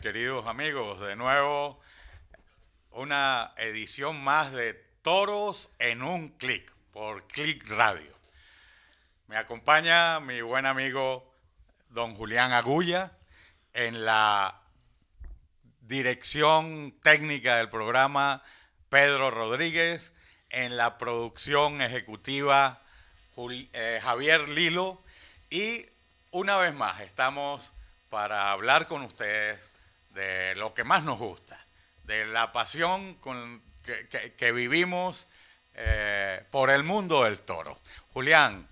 queridos amigos. De nuevo, una edición más de Toros en un clic por Clic Radio. Me acompaña mi buen amigo don Julián Agulla en la dirección técnica del programa Pedro Rodríguez, en la producción ejecutiva eh, Javier Lilo y una vez más estamos para hablar con ustedes de lo que más nos gusta, de la pasión con, que, que, vivimos eh, por el mundo del toro. Julián,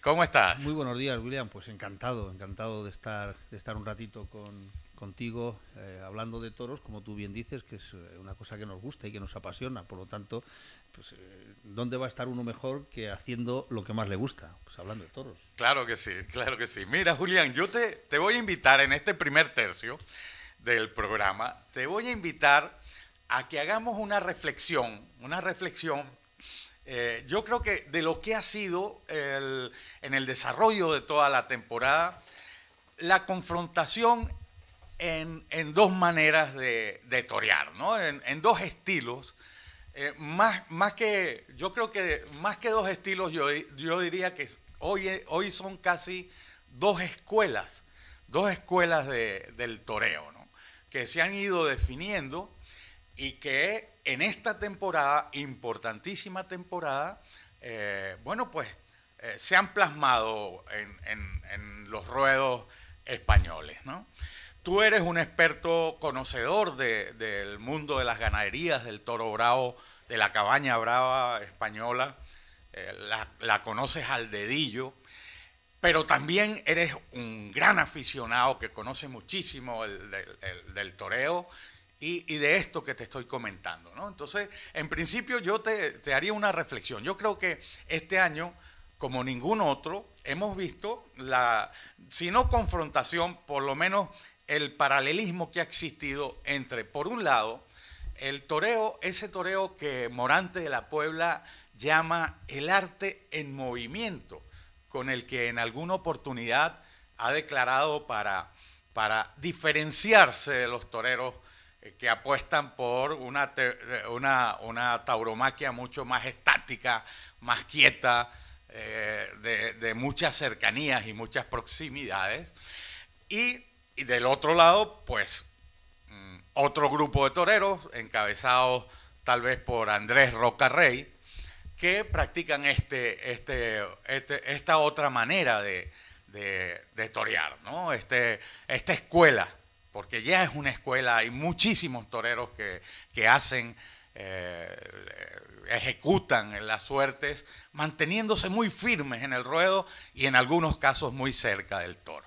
¿cómo estás? Muy buenos días, Julián. Pues encantado, encantado de estar, de estar un ratito con, contigo eh, hablando de toros, como tú bien dices, que es eh, una cosa que nos gusta y que nos apasiona. Por lo tanto, pues, ¿dónde va a estar uno mejor que haciendo lo que más le gusta? Pues hablando de toros. Claro que sí, claro que sí. Mira, Julián, yo te, te voy a invitar en este primer tercio del programa, te voy a invitar a que hagamos una reflexión, una reflexión, eh, yo creo que de lo que ha sido en el desarrollo de toda la temporada, la confrontación en, dos maneras de, torear, en, dos estilos. Eh, más, más que, yo creo que más que dos estilos, yo, yo diría que hoy, hoy son casi dos escuelas, dos escuelas del toreo que se han ido definiendo y que en esta temporada, importantísima temporada, eh, bueno, pues eh, se han plasmado en, los ruedos españoles. ¿no? Tú eres un experto conocedor del mundo de las ganaderías, del toro bravo, de la cabaña brava española, eh, la, la, conoces al dedillo pero también eres un gran aficionado que conoce muchísimo el, del toreo y, de esto que te estoy comentando. Entonces, en principio yo te, te, haría una reflexión. Yo creo que este año, como ningún otro, hemos visto la, si no confrontación, por lo menos el paralelismo que ha existido entre, por un lado, el toreo, ese toreo que Morante de la Puebla llama el arte en movimiento con el que en alguna oportunidad ha declarado para, para diferenciarse de los toreros eh, que apuestan por eh, una, una, tauromaquia mucho más estática, más quieta, eh, de, muchas cercanías y muchas proximidades. Y, y del otro lado, pues, mm, otro grupo de toreros, encabezados tal vez por Andrés Rocarrey, que practican este, este, este, esta otra manera de, de, torear, ¿no? Este, esta escuela, porque ya es una escuela, hay muchísimos toreros que, hacen, eh, ejecutan las suertes, manteniéndose muy firmes en el ruedo y en algunos casos muy cerca del toro.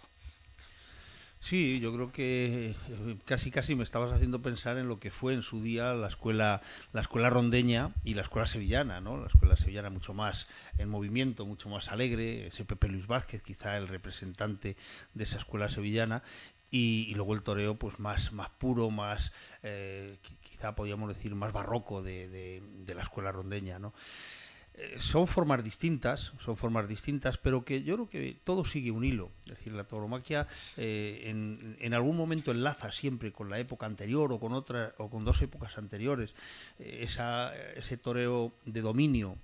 Sí, yo creo que eh, casi casi me estabas haciendo pensar en lo que fue en su día la escuela, la escuela rondeña y la escuela sevillana, ¿no? La escuela sevillana mucho más en movimiento, mucho más alegre, ese Pepe Luis Vázquez, quizá el representante de esa escuela sevillana, y, luego el toreo, pues más, más puro, más eh, quizá podríamos decir más barroco de, de la escuela rondeña, ¿no? Eh, son formas distintas, son formas distintas, pero que yo creo que todo sigue un hilo. Es decir, la tauromaquia eh, en, algún momento enlaza siempre con la época anterior o con otra o con dos épocas anteriores. Eh, ese toreo de dominio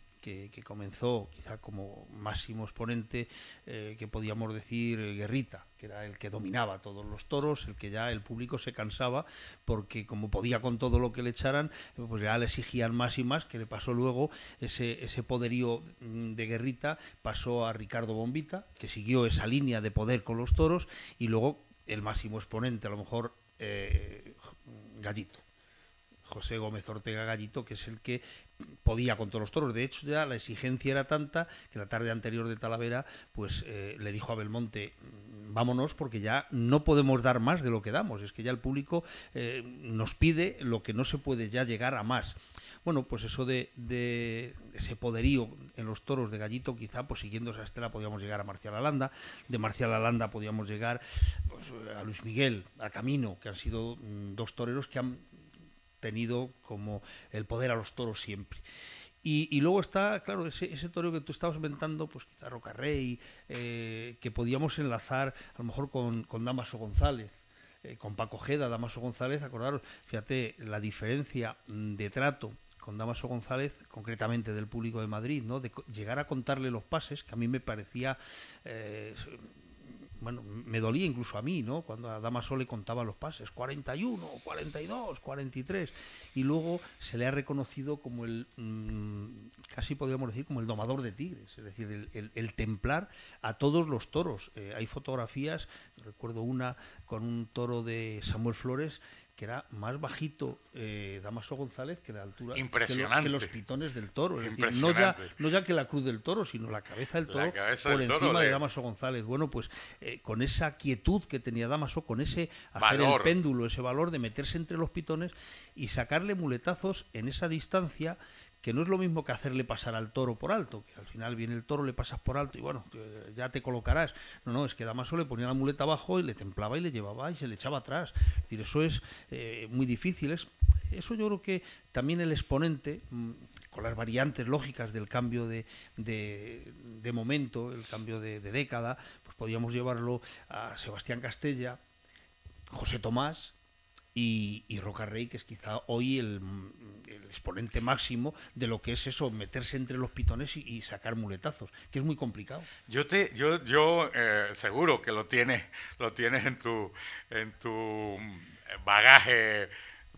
que, comenzó quizá como máximo exponente, eh, que podíamos decir Guerrita, que era el que dominaba todos los toros, el que ya el público se cansaba porque como podía con todo lo que le echaran, pues ya le exigían más y más, que le pasó luego ese, poderío mm, de Guerrita, pasó a Ricardo Bombita, que siguió esa línea de poder con los toros, y luego el máximo exponente, a lo mejor eh, Gallito. José Gómez Ortega Gallito, que es el que podía con todos los toros. De hecho, ya la exigencia era tanta que la tarde anterior de Talavera, pues eh, le dijo a Belmonte, vámonos porque ya no podemos dar más de lo que damos. Es que ya el público eh, nos pide lo que no se puede ya llegar a más. Bueno, pues eso de, ese poderío en los toros de Gallito, quizá pues siguiendo esa estela podíamos llegar a Marcial Alanda, de Marcial Alanda podíamos llegar pues, a Luis Miguel, a Camino, que han sido mm, dos toreros que han tenido como el poder a los toros siempre. Y, luego está, claro, ese, toro que tú estabas inventando, pues quizá Rocarrey, eh, que podíamos enlazar a lo mejor con, Damaso González, eh, con Paco Geda, Damaso González, acordaros, fíjate la diferencia de trato con Damaso González, concretamente del público de Madrid, ¿no? de llegar a contarle los pases, que a mí me parecía eh, bueno, me dolía incluso a mí, ¿no? Cuando a Damaso le contaba los pases, 41, 42, 43, y luego se le ha reconocido como el, mm, casi podríamos decir, como el domador de tigres, es decir, el, templar a todos los toros. Eh, hay fotografías, recuerdo una con un toro de Samuel Flores, que era más bajito eh, Damaso González que la altura Impresionante. Que, los pitones del toro. no, ya, no ya que la cruz del toro, sino la cabeza del toro por encima de eh. Damaso González. Bueno, pues eh, con esa quietud que tenía Damaso, con ese hacer el péndulo, ese valor de meterse entre los pitones y sacarle muletazos en esa distancia que no es lo mismo que hacerle pasar al toro por alto, que al final viene el toro, le pasas por alto y bueno, ya te colocarás. No, no, es que Damaso le ponía la muleta abajo y le templaba y le llevaba y se le echaba atrás. Es decir, eso es eh, muy difícil. eso yo creo que también el exponente, mm, con las variantes lógicas del cambio de, de, momento, el cambio de, de década, pues podíamos llevarlo a Sebastián Castella, José Tomás, y, y Roca Rey, que es quizá hoy el, exponente máximo de lo que es eso, meterse entre los pitones y, sacar muletazos, que es muy complicado. Yo te, yo, yo eh, seguro que lo tienes, lo tienes en tu, en tu eh, bagaje,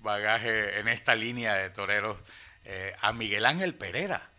bagaje en esta línea de toreros eh, a Miguel Ángel Pereira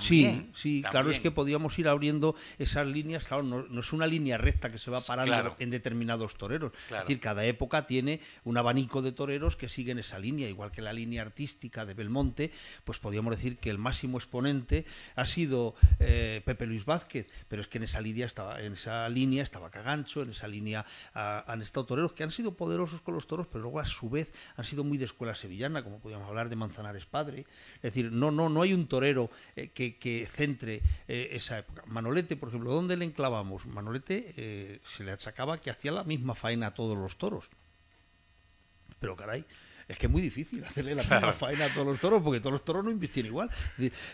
sí, sí, claro, es que podíamos ir abriendo esas líneas, claro, no, es una línea recta que se va parando parar en determinados toreros. Es decir, cada época tiene un abanico de toreros que siguen esa línea, igual que la línea artística de Belmonte, pues podríamos decir que el máximo exponente ha sido eh, Pepe Luis Vázquez, pero es que en esa línea estaba, en esa línea estaba Cagancho, en esa línea ah, han estado toreros que han sido poderosos con los toros, pero luego a su vez han sido muy de escuela sevillana, como podíamos hablar de Manzanares Padre. Es decir, no, no, no hay un torero eh, que, centre eh, esa época. Manolete, por ejemplo, ¿dónde le enclavamos? Manolete eh, se le achacaba que hacía la misma faena a todos los toros. Pero caray, es que es muy difícil hacerle la misma faena a todos los toros porque todos los toros no invisten igual.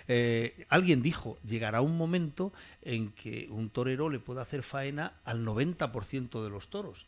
Eh, alguien dijo, llegará un momento en que un torero le pueda hacer faena al 90% de los toros.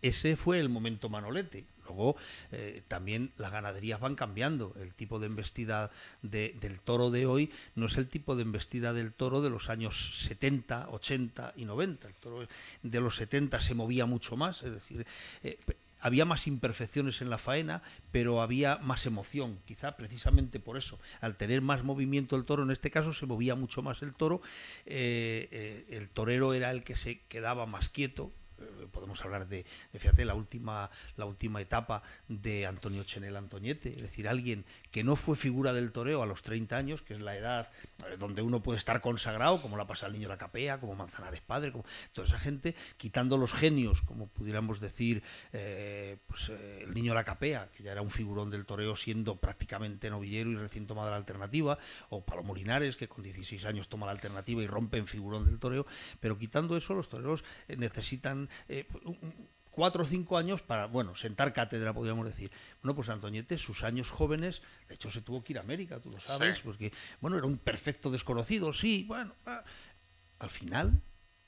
Ese fue el momento Manolete. Luego, eh, también las ganaderías van cambiando. El tipo de embestida del toro de hoy no es el tipo de embestida del toro de los años 70, 80 y 90. El toro de los 70 se movía mucho más, es decir, eh, había más imperfecciones en la faena, pero había más emoción, quizá precisamente por eso. Al tener más movimiento el toro, en este caso se movía mucho más el toro, eh, el torero era el que se quedaba más quieto, eh, podemos hablar de, fíjate, la última, la última etapa de Antonio Chenel Antoñete, es decir, alguien que no fue figura del toreo a los 30 años, que es la edad eh, donde uno puede estar consagrado, como la pasa el niño la capea, como Manzanares Padre, como toda esa gente, quitando los genios, como pudiéramos decir, eh, pues, eh, el niño la capea, que ya era un figurón del toreo siendo prácticamente novillero y recién tomada la alternativa, o Palomo que con 16 años toma la alternativa y rompe en figurón del toreo, pero quitando eso, los toreros necesitan pues, cuatro o cinco años para, bueno, sentar cátedra, podríamos decir. Bueno, pues Antoñete, sus años jóvenes, de hecho se tuvo que ir a América, tú lo sabes, porque, bueno, era un perfecto desconocido, sí, bueno. Ah. Al final,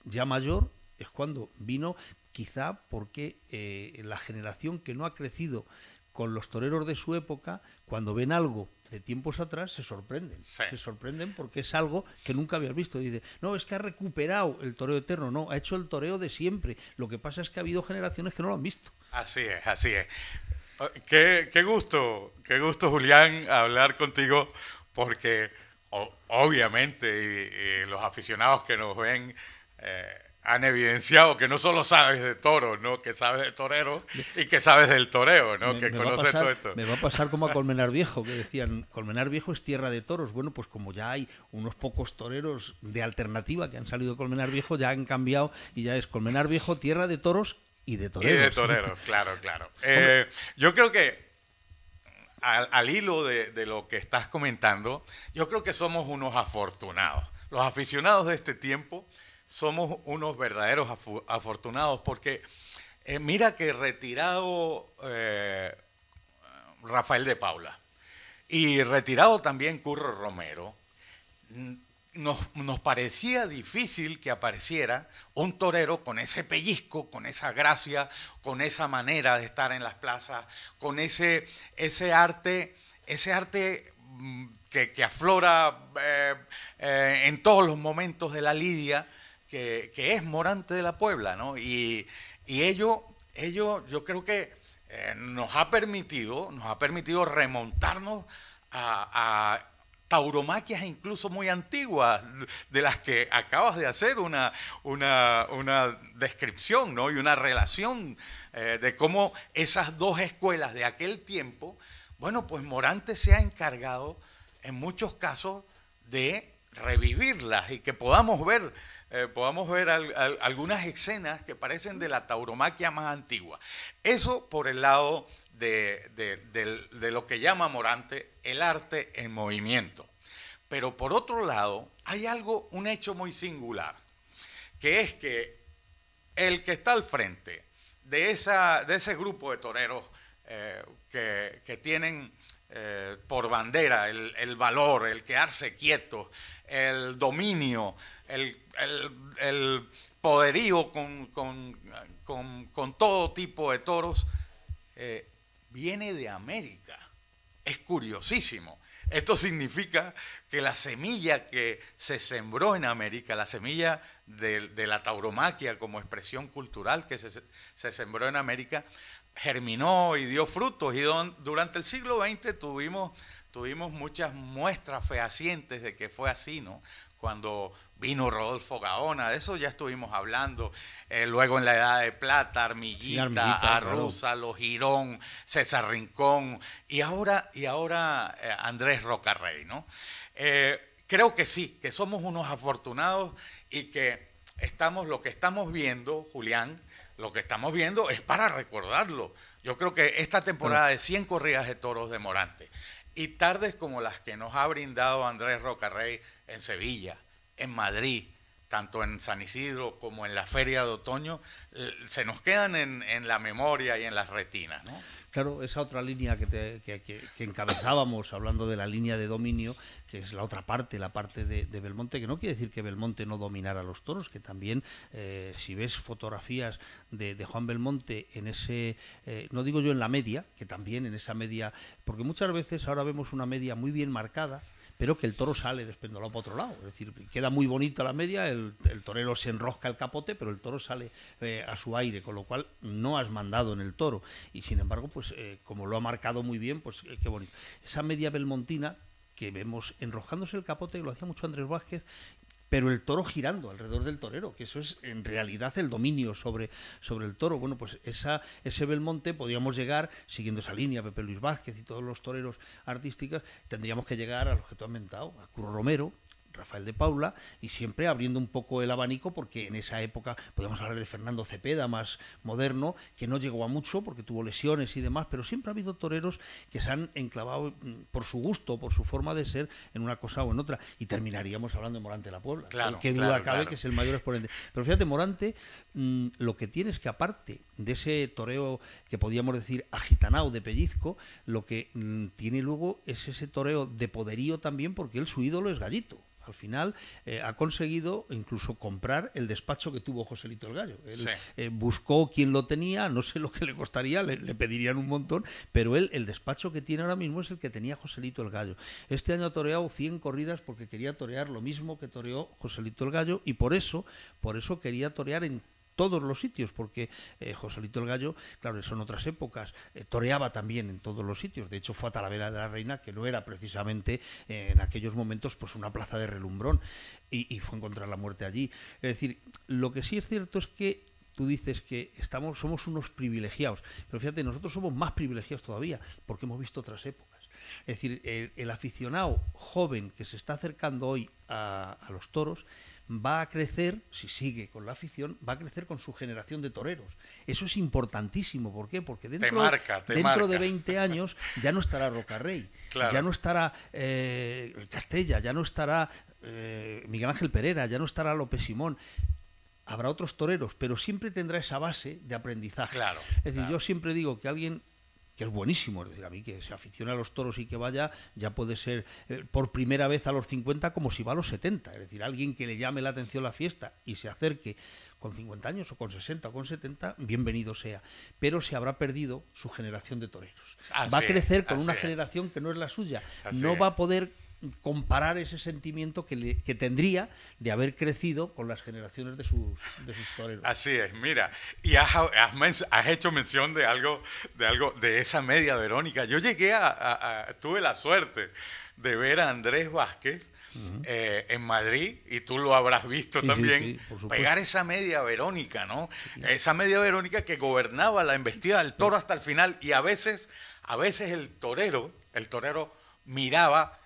ya mayor, es cuando vino, quizá porque eh, la generación que no ha crecido con los toreros de su época, cuando ven algo de tiempos atrás, se sorprenden. Se sorprenden porque es algo que nunca habías visto. dice, no, es que ha recuperado el toreo eterno. No, ha hecho el toreo de siempre. Lo que pasa es que ha habido generaciones que no lo han visto. Así es, así es. Oh, qué, gusto, qué gusto, Julián, hablar contigo, porque obviamente los aficionados que nos ven. Eh, han evidenciado que no solo sabes de toros, ¿no? Que sabes de torero y que sabes del toreo, ¿no? que conoces todo esto. Me va a pasar como a Colmenar Viejo, que decían, Colmenar Viejo es tierra de toros. Bueno, pues como ya hay unos pocos toreros de alternativa que han salido de Colmenar Viejo, ya han cambiado y ya es Colmenar Viejo, tierra de toros y de toreros. Y de toreros, claro, claro. Eh, yo creo que al, hilo de lo que estás comentando, yo creo que somos unos afortunados. Los aficionados de este tiempo somos unos verdaderos afortunados porque eh, mira que retirado eh, Rafael de Paula y retirado también Curro Romero, nos, parecía difícil que apareciera un torero con ese pellizco, con esa gracia, con esa manera de estar en las plazas, con ese, arte, ese arte mm, que, aflora eh, en todos los momentos de la lidia que, es Morante de la Puebla, ¿no? Y, ello, ello, yo creo que eh, nos ha permitido, nos ha permitido remontarnos a, tauromaquias incluso muy antiguas, de las que acabas de hacer una, una, descripción ¿no? y una relación eh, de cómo esas dos escuelas de aquel tiempo, bueno, pues Morante se ha encargado en muchos casos de revivirlas y que podamos ver eh, podamos ver algunas escenas que parecen de la tauromaquia más antigua. Eso por el lado de, lo que llama Morante el arte en movimiento. Pero por otro lado, hay algo, un hecho muy singular, que es que el que está al frente de, esa, de ese grupo de toreros eh, que, que, tienen eh, por bandera el, valor, el quedarse quieto el dominio, el, poderío con, todo tipo de toros, eh, viene de América. Es curiosísimo. Esto significa que la semilla que se sembró en América, la semilla de, la tauromaquia como expresión cultural que se, sembró en América, germinó y dio frutos. Y durante el siglo XX tuvimos, tuvimos muchas muestras fehacientes de que fue así, ¿no? Cuando Vino Rodolfo Gaona, de eso ya estuvimos hablando. Eh, luego en la Edad de Plata, Armillita, Armillita los Girón, César Rincón y ahora, y ahora eh, Andrés Rocarrey, ¿no? Eh, creo que sí, que somos unos afortunados y que estamos, lo que estamos viendo, Julián, lo que estamos viendo es para recordarlo. Yo creo que esta temporada de 100 corridas de toros de Morante y tardes como las que nos ha brindado Andrés Rocarrey en Sevilla, en Madrid, tanto en San Isidro como en la Feria de Otoño, eh, se nos quedan en, en, la memoria y en las retinas. Claro, esa otra línea que, que, que, encabezábamos hablando de la línea de dominio, que es la otra parte, la parte de, Belmonte, que no quiere decir que Belmonte no dominara los toros, que también eh, si ves fotografías de, de, Juan Belmonte en ese, eh, no digo yo en la media, que también en esa media, porque muchas veces ahora vemos una media muy bien marcada, pero que el toro sale despendolado para otro lado. Es decir, queda muy bonita la media, el, torero se enrosca el capote, pero el toro sale eh, a su aire, con lo cual no has mandado en el toro. Y sin embargo, pues eh, como lo ha marcado muy bien, pues eh, qué bonito. Esa media belmontina que vemos enrojándose el capote, lo hacía mucho Andrés Vázquez, pero el toro girando alrededor del torero, que eso es en realidad el dominio sobre, sobre el toro. Bueno, pues ese Belmonte podríamos llegar, siguiendo esa línea, Pepe Luis Vázquez y todos los toreros artísticos, tendríamos que llegar a los que tú has mentado, a Curro Romero, Rafael de Paula, y siempre abriendo un poco el abanico, porque en esa época podemos hablar de Fernando Cepeda, más moderno, que no llegó a mucho porque tuvo lesiones y demás, pero siempre ha habido toreros que se han enclavado mm, por su gusto, por su forma de ser, en una cosa o en otra. Y terminaríamos hablando de Morante de la Puebla, que duda cabe que es el mayor exponente. Pero fíjate, Morante Mm, lo que tiene es que aparte de ese toreo que podríamos decir agitanao de pellizco, lo que mm, tiene luego es ese toreo de poderío también porque él su ídolo es gallito. Al final eh, ha conseguido incluso comprar el despacho que tuvo Joselito el Gallo. Él eh, buscó quien lo tenía, no sé lo que le costaría, le, pedirían un montón, pero él, el despacho que tiene ahora mismo es el que tenía Joselito el Gallo. Este año ha toreado 100 corridas porque quería torear lo mismo que toreó Joselito el Gallo y por eso, por eso quería torear en todos los sitios, porque eh, Joselito el Gallo, claro, son otras épocas, eh, toreaba también en todos los sitios. De hecho, fue a Talavera de la Reina, que no era precisamente eh, en aquellos momentos pues una plaza de relumbrón, y, y fue encontrar la muerte allí. Es decir, lo que sí es cierto es que tú dices que estamos, somos unos privilegiados, pero fíjate, nosotros somos más privilegiados todavía, porque hemos visto otras épocas. Es decir, el, aficionado joven que se está acercando hoy a los toros va a crecer, si sigue con la afición, va a crecer con su generación de toreros. Eso es importantísimo. ¿Por qué? Porque dentro, dentro de 20 años ya no estará Rocarrey, ya no estará eh, Castella, ya no estará eh, Miguel Ángel Pereira, ya no estará López Simón. Habrá otros toreros, pero siempre tendrá esa base de aprendizaje. es decir, yo siempre digo que alguien que es buenísimo. Es decir, a mí que se aficiona a los toros y que vaya, ya puede ser eh, por primera vez a los 50 como si va a los 70. Es decir, alguien que le llame la atención la fiesta y se acerque con 50 años o con 60 o con 70, bienvenido sea. Pero se habrá perdido su generación de toreros. va a crecer con una generación que no es la suya. no va a poder comparar ese sentimiento que, que, tendría de haber crecido con las generaciones de sus, toreros. Así es, mira, y has, hecho mención de algo, de algo de esa media, Verónica. Yo llegué a, tuve la suerte de ver a Andrés Vázquez eh, en Madrid, y tú lo habrás visto también, pegar esa media Verónica, ¿no? Esa media Verónica que gobernaba la embestida del toro hasta el final, y a veces, a veces el torero, el torero miraba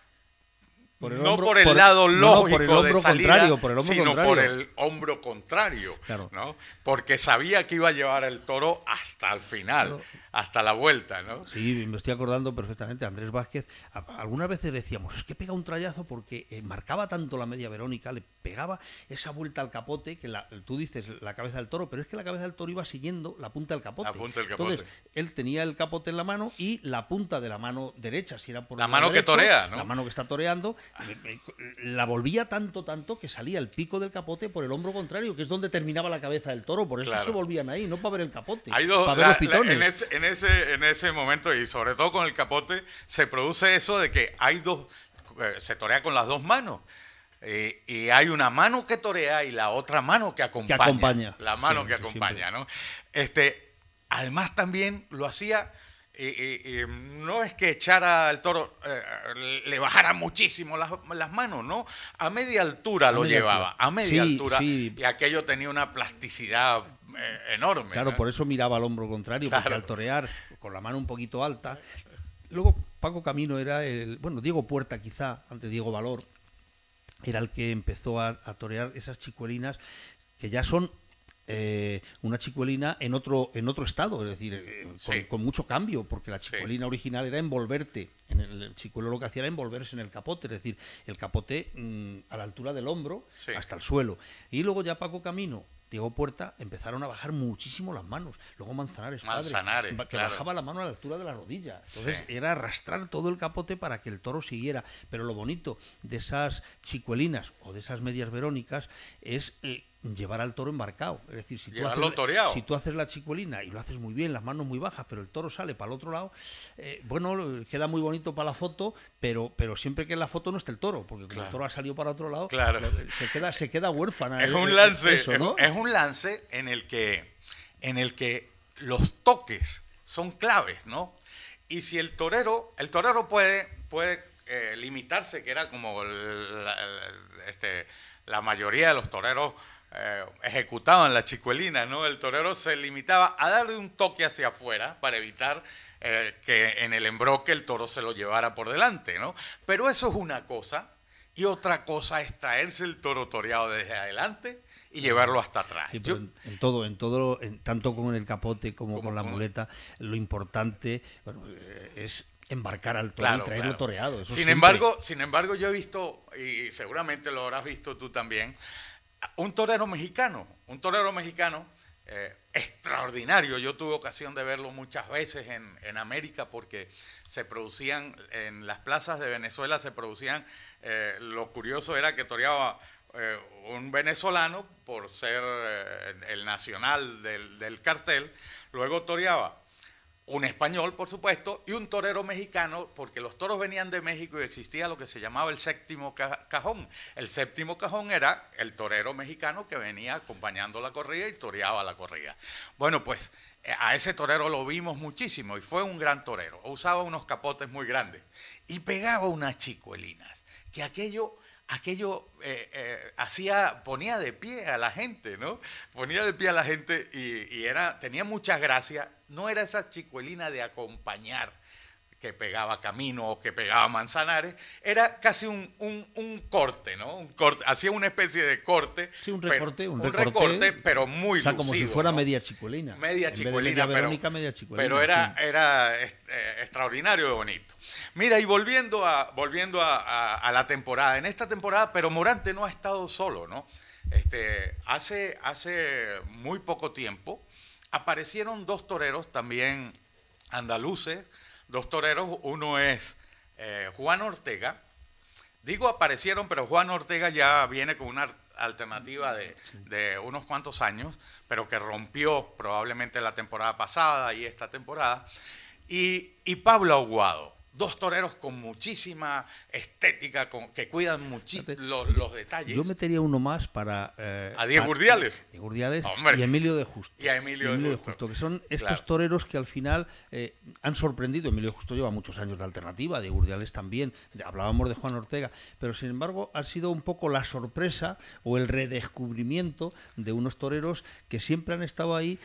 no por el lado lógico de salida, sino por el hombro contrario. Claro. ¿no? porque sabía que iba a llevar el toro hasta el final, hasta la vuelta, ¿no? Sí, me estoy acordando perfectamente. Andrés Vázquez, algunas veces decíamos, es que pega un trayazo porque eh, marcaba tanto la media Verónica, le pegaba esa vuelta al capote, que tú dices la cabeza del toro, pero es que la cabeza del toro iba siguiendo la punta del capote. La punta del capote. Entonces, él tenía el capote en la mano y la punta de la mano derecha, si era por la mano que torea, ¿no? La mano que está toreando, eh, eh, la volvía tanto, tanto que salía el pico del capote por el hombro contrario, que es donde terminaba la cabeza del toro por eso se volvían ahí, no para ver el capote. Hay dos, para en, ese, en ese momento, y sobre todo con el capote, se produce eso de que hay dos, eh, se torea con las dos manos. Eh, y hay una mano que torea y la otra mano que acompaña. La mano que acompaña, ¿no? Este, además también lo hacía y no es que echara al toro, eh, le bajara muchísimo las, manos, ¿no? A media altura lo llevaba, a media altura, y aquello tenía una plasticidad eh, enorme. Claro, por eso miraba al hombro contrario, para porque al torear con la mano un poquito alta. Luego Paco Camino era el, bueno, Diego Puerta quizá, antes Diego Valor, era el que empezó a, a torear esas chicuelinas que ya son eh, una chicuelina en otro, en otro estado, es decir, eh, con, mucho cambio, porque la chicuelina original era envolverte, en el, chicuelo lo que hacía era envolverse en el capote, es decir, el capote mm, a la altura del hombro hasta el suelo. Y luego ya Paco Camino, Diego Puerta empezaron a bajar muchísimo las manos. Luego Manzanares, que bajaba la mano a la altura de la rodilla. Entonces era arrastrar todo el capote para que el toro siguiera. Pero lo bonito de esas chicuelinas o de esas medias verónicas es eh, llevar al toro embarcado. Es decir, si tú, haces, la chicolina y lo haces muy bien, las manos muy bajas, pero el toro sale para el otro lado, eh, bueno, queda muy bonito para la foto, pero, pero siempre que en la foto no está el toro, porque el toro ha salido para otro lado, se, queda, se queda huérfana. Es eh, un eh, lance, es, un lance en el que, en el que los toques son claves, ¿no? Y si el torero, el torero puede, puede limitarse, que era como este, la mayoría de los toreros eh, ejecutaban la chicuelina, ¿no? El torero se limitaba a darle un toque hacia afuera para evitar eh, que en el embroque el toro se lo llevara por delante, ¿no? Pero eso es una cosa y otra cosa es traerse el toro toreado desde adelante y llevarlo hasta atrás. en, todo, en todo, en, tanto con el capote como, con la muleta, lo importante eh, es embarcar al toro y traerlo toreado. sin embargo, sin embargo, yo he visto, y seguramente lo habrás visto tú también, un torero mexicano, un torero mexicano eh, extraordinario. Yo tuve ocasión de verlo muchas veces en, América porque se producían, en las plazas de Venezuela se producían, eh, lo curioso era que toreaba eh, un venezolano por ser el nacional del, del cartel, luego toreaba un español, por supuesto, y un torero mexicano, porque los toros venían de México y existía lo que se llamaba el séptimo cajón. El séptimo cajón era el torero mexicano que venía acompañando la corrida y toreaba la corrida. Bueno, pues eh, a ese torero lo vimos muchísimo y fue un gran torero. Usaba unos capotes muy grandes y pegaba unas chicuelinas, que aquello aquello eh, eh, hacía, ponía de pie a la gente, ¿no? Ponía de pie a la gente y, era, tenía muchas gracias. No era esa chicuelina de acompañar que pegaba Camino o que pegaba Manzanares, era casi un, un, un corte, ¿no? Un corte, hacía una especie de corte. Sí, un recorte, un, recorte, recorte, pero muy como si fuera media chicuelina. Media chicuelina, pero, media chicuelina, pero era, era eh, extraordinario de bonito. Mira, y volviendo, a, volviendo a, la temporada, en esta temporada, pero Morante no ha estado solo, ¿no? Este, hace, hace muy poco tiempo aparecieron dos toreros también andaluces, dos toreros, uno es eh, Juan Ortega, digo aparecieron, pero Juan Ortega ya viene con una alternativa de, unos cuantos años, pero que rompió probablemente la temporada pasada y esta temporada, y Pablo Aguado dos toreros con muchísima estética, con, que cuidan muchísimo los, detalles. Yo metería uno más para... Eh, a Diego Urdiales. Diego Urdiales y Emilio de Justo. Y a Emilio, de, Justo. Que son estos toreros que al final eh, han sorprendido. Emilio de Justo lleva muchos años de alternativa, Diego Urdiales también. Hablábamos de Juan Ortega. Pero sin embargo ha sido un poco la sorpresa o el redescubrimiento de unos toreros que siempre han estado ahí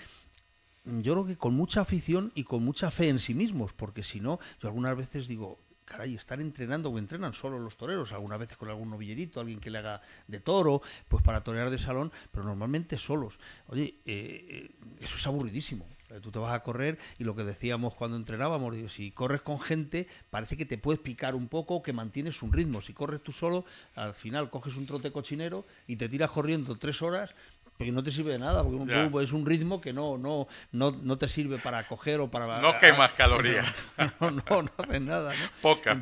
yo creo que con mucha afición y con mucha fe en sí mismos, porque si no, yo algunas veces digo, caray, están entrenando o entrenan solo los toreros, algunas veces con algún novillerito, alguien que le haga de toro, pues para torear de salón, pero normalmente solos. Oye, eh, eh, eso es aburridísimo. Eh, tú te vas a correr y lo que decíamos cuando entrenábamos, si corres con gente, parece que te puedes picar un poco, que mantienes un ritmo. Si corres tú solo, al final coges un trote cochinero y te tiras corriendo tres horas porque no te sirve de nada, porque es un ritmo que no, no, no, no te sirve para coger o para... No más calorías. No, no, no, hace nada. ¿no? poca.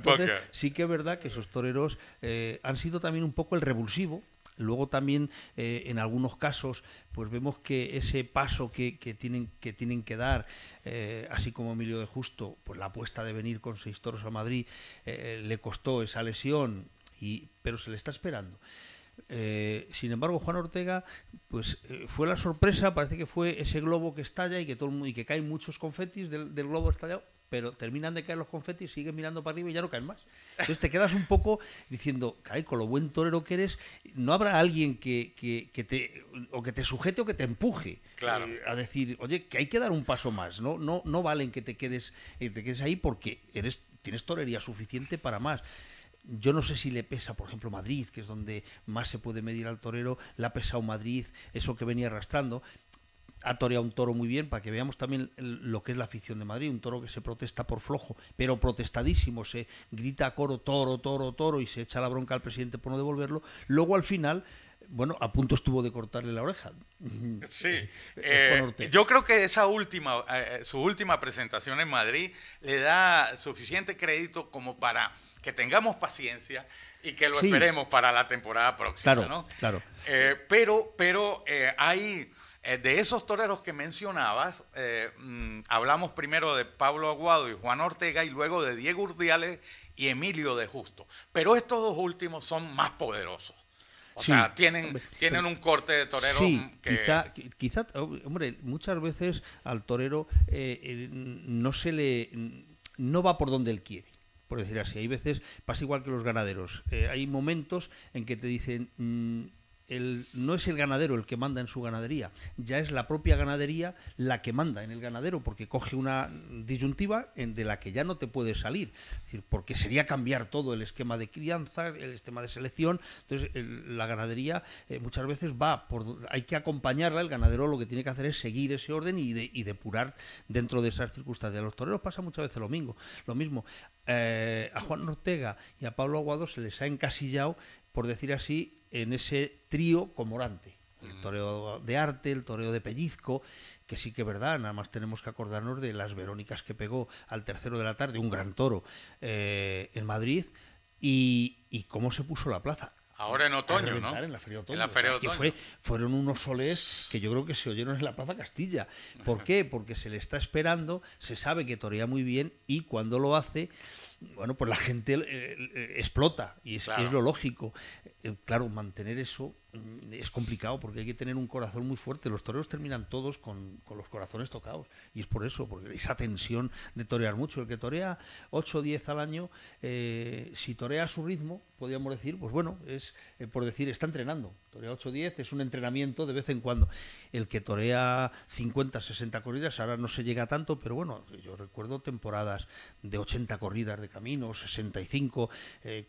Sí que es verdad que esos toreros eh, han sido también un poco el revulsivo, Luego también eh, en algunos casos pues vemos que ese paso que, que tienen, que tienen que dar, eh, así como Emilio de Justo, pues la apuesta de venir con seis toros a Madrid le costó esa lesión, y, pero se le está esperando. Eh, sin embargo, Juan Ortega, pues eh, fue la sorpresa, parece que fue ese globo que estalla y que, todo y que caen muchos confetis del, globo estallado, pero terminan de caer los confetis, siguen mirando para arriba y ya no caen más. Entonces te quedas un poco diciendo, cae con lo buen torero que eres, no habrá alguien que, que, que te o que te sujete o que te empuje claro. Eh, a decir, oye, que hay que dar un paso más, no, no, no valen que te quedes, te quedes ahí porque eres, tienes torería suficiente para más yo no sé si le pesa, por ejemplo, Madrid, que es donde más se puede medir al torero, le ha pesado Madrid, eso que venía arrastrando. Ha toreado un toro muy bien para que veamos también lo que es la afición de Madrid, un toro que se protesta por flojo, pero protestadísimo, se grita a coro toro, toro, toro y se echa la bronca al presidente por no devolverlo. Luego al final bueno, a punto estuvo de cortarle la oreja. Sí, eh, eh, eh, yo creo que esa última, su última presentación en Madrid le da suficiente crédito como para que tengamos paciencia y que lo esperemos para la temporada próxima. Claro, ¿no? claro. Eh, pero pero eh, hay, eh, de esos toreros que mencionabas, mm, hablamos primero de Pablo Aguado y Juan Ortega y luego de Diego Urdiales y Emilio de Justo. Pero estos dos últimos son más poderosos. O sea, tienen, tienen un corte de torero sí, que... Quizá, oh, hombre, muchas veces al torero no se le... no va por donde él quiere por decir así. Hay veces, pasa igual que los ganaderos, eh, hay momentos en que te dicen, mm, no es el ganadero el que manda en su ganadería, ya es la propia ganadería la que manda en el ganadero, porque coge una disyuntiva de la que ya no te puede salir, decir, porque sería cambiar todo el esquema de crianza, el esquema de selección, entonces la ganadería eh, muchas veces va, por, hay que acompañarla, el ganadero lo que tiene que hacer es seguir ese orden y, depurar dentro de esas circunstancias. A los toreros pasa muchas veces lo mismo, lo mismo. Eh, a Juan Ortega y a Pablo Aguado se les ha encasillado por decir así, en ese trío comorante. El toreo de arte, el toreo de pellizco, que sí que es verdad, nada más tenemos que acordarnos de las Verónicas que pegó al tercero de la tarde, un gran toro eh, en Madrid, y, cómo se puso la plaza. Ahora en otoño, ¿no? En la feria de otoño. fueron unos soles que yo creo que se oyeron en la Plaza Castilla. ¿Por qué? Porque se le está esperando, se sabe que torea muy bien y cuando lo hace, bueno, pues la gente eh, eh, explota y es, lo lógico. Eh, claro, mantener eso mm, es complicado porque hay que tener un corazón muy fuerte. Los toreros terminan todos con, los corazones tocados y es por eso, porque esa tensión de torear mucho. El que torea 8 o 10 al año, eh, si torea a su ritmo, podríamos decir, pues bueno, es eh, por decir, está entrenando. Torea 8 o 10 es un entrenamiento de vez en cuando. El que torea 50, 60 corridas, ahora no se llega tanto, pero bueno, yo recuerdo temporadas de 80 corridas de camino, 65,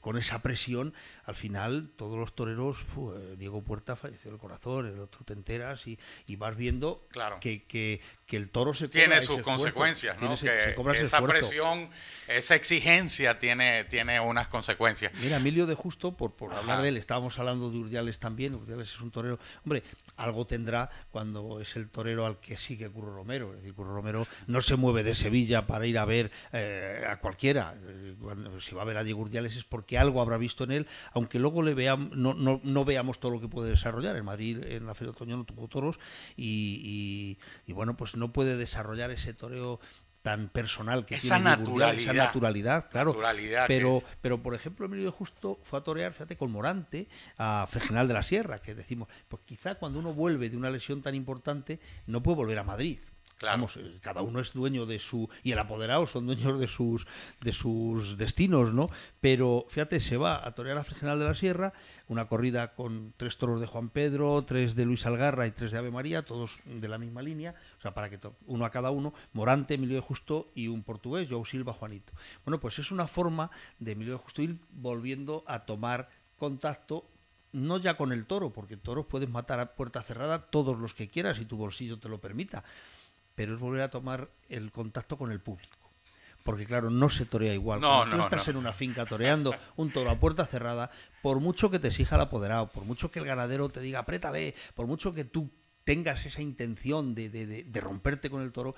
con esa presión, al final todos los toreros, eh, Diego Puerta falleció el corazón, el otro enteras y, y vas viendo que, que, que el toro se tiene sus consecuencias, ¿no? que, esa presión, esa exigencia tiene, tiene unas consecuencias. Mira, Emilio de Justo, por, por hablar de él, estábamos hablando de Urdiales también, Urdiales es un torero, hombre, algo tendrá cuando es el torero al que sigue Curro Romero, es decir, Curro Romero no se mueve de Sevilla para ir a ver eh, a cualquiera, eh, si va a ver a Diego Urdiales es porque algo habrá visto en él, aunque luego le veamos, no, no, veamos todo lo que puede desarrollar, en Madrid en la Feria de Otoño no tuvo toros y, y bueno, pues no puede desarrollar ese toreo tan personal que esa naturalidad, esa naturalidad, claro. Naturalidad pero, pero por ejemplo, Emilio Justo fue a torear, fíjate, con Morante a Fregenal de la Sierra, que decimos, pues quizá cuando uno vuelve de una lesión tan importante, no puede volver a Madrid. Claro. Eh, cada uno es dueño de su y el apoderado son dueños de sus de sus destinos, ¿no? Pero fíjate, se va a torear a Fregenal de la Sierra, una corrida con tres toros de Juan Pedro, tres de Luis Algarra y tres de Ave María, todos de la misma línea, o sea, para que uno a cada uno, Morante, Emilio de Justo y un portugués, Joao Silva, Juanito. Bueno, pues es una forma de Emilio de Justo ir volviendo a tomar contacto no ya con el toro, porque toros puedes matar a puerta cerrada todos los que quieras y tu bolsillo te lo permita, pero es volver a tomar el contacto con el público porque claro, no se torea igual. No, estás en una finca toreando un toro a puerta cerrada, por mucho que te exija el apoderado, por mucho que el ganadero te diga apriétale, por mucho que tú tengas esa intención de, romperte con el toro,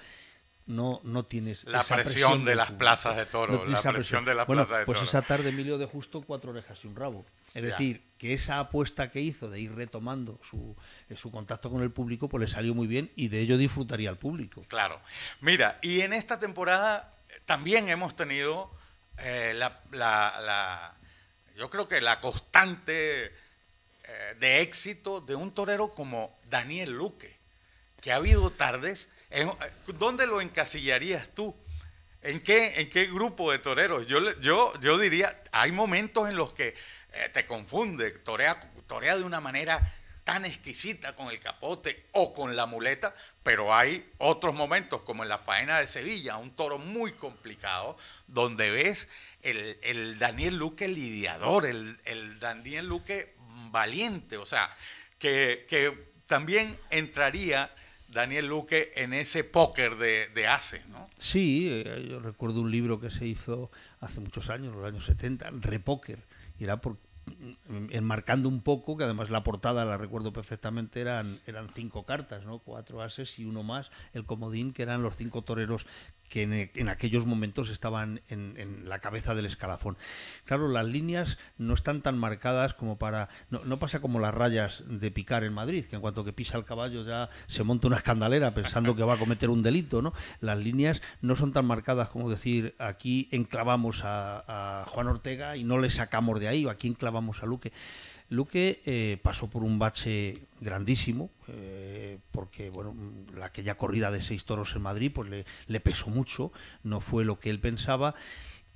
no, no tienes la presión, de, las plazas de toro, la presión, de las plazas de pues toro. Pues esa tarde Emilio de Justo cuatro orejas y un rabo. Es decir, que esa apuesta que hizo de ir retomando su, eh, su contacto con el público, pues le salió muy bien y de ello disfrutaría el público. Claro. Mira, y en esta temporada también hemos tenido eh, la, yo creo que la constante eh, de éxito de un torero como Daniel Luque, que ha habido tardes, eh, ¿dónde lo encasillarías tú? ¿En qué, en qué grupo de toreros? Yo, yo, yo diría, hay momentos en los que te confunde, torea, torea de una manera tan exquisita con el capote o con la muleta, pero hay otros momentos, como en la faena de Sevilla, un toro muy complicado, donde ves el, Daniel Luque lidiador, el, Daniel Luque valiente, o sea, que, también entraría Daniel Luque en ese póker de, de Ace, ¿no? Sí, eh, yo recuerdo un libro que se hizo hace muchos años, los años 70, Repóker, y era por, enmarcando un poco, que además la portada la recuerdo perfectamente, eran, eran cinco cartas, ¿no? cuatro ases y uno más, el comodín, que eran los cinco toreros que en, aquellos momentos estaban en, la cabeza del escalafón. Claro, las líneas no están tan marcadas como para... No, pasa como las rayas de picar en Madrid, que en cuanto que pisa el caballo ya se monta una escandalera pensando que va a cometer un delito, ¿no? Las líneas no son tan marcadas como decir aquí enclavamos a, Juan Ortega y no le sacamos de ahí, o aquí enclavamos a Luque. Luque eh, pasó por un bache grandísimo, eh, porque bueno, la aquella corrida de seis toros en Madrid pues le, pesó mucho, no fue lo que él pensaba.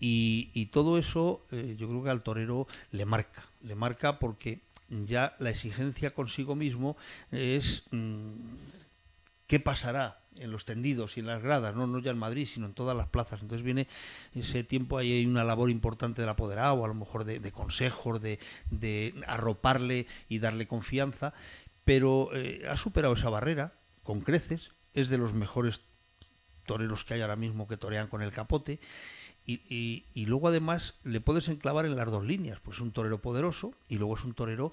Y, todo eso eh, yo creo que al torero le marca, le marca porque ya la exigencia consigo mismo es mm, qué pasará en los tendidos y en las gradas, ¿no? ya en Madrid, sino en todas las plazas. Entonces viene ese tiempo, ahí hay una labor importante del apoderado, a lo mejor de, consejos, de arroparle y darle confianza pero eh, ha superado esa barrera con creces, es de los mejores toreros que hay ahora mismo que torean con el capote. Y, luego además le puedes enclavar en las dos líneas, pues es un torero poderoso y luego es un torero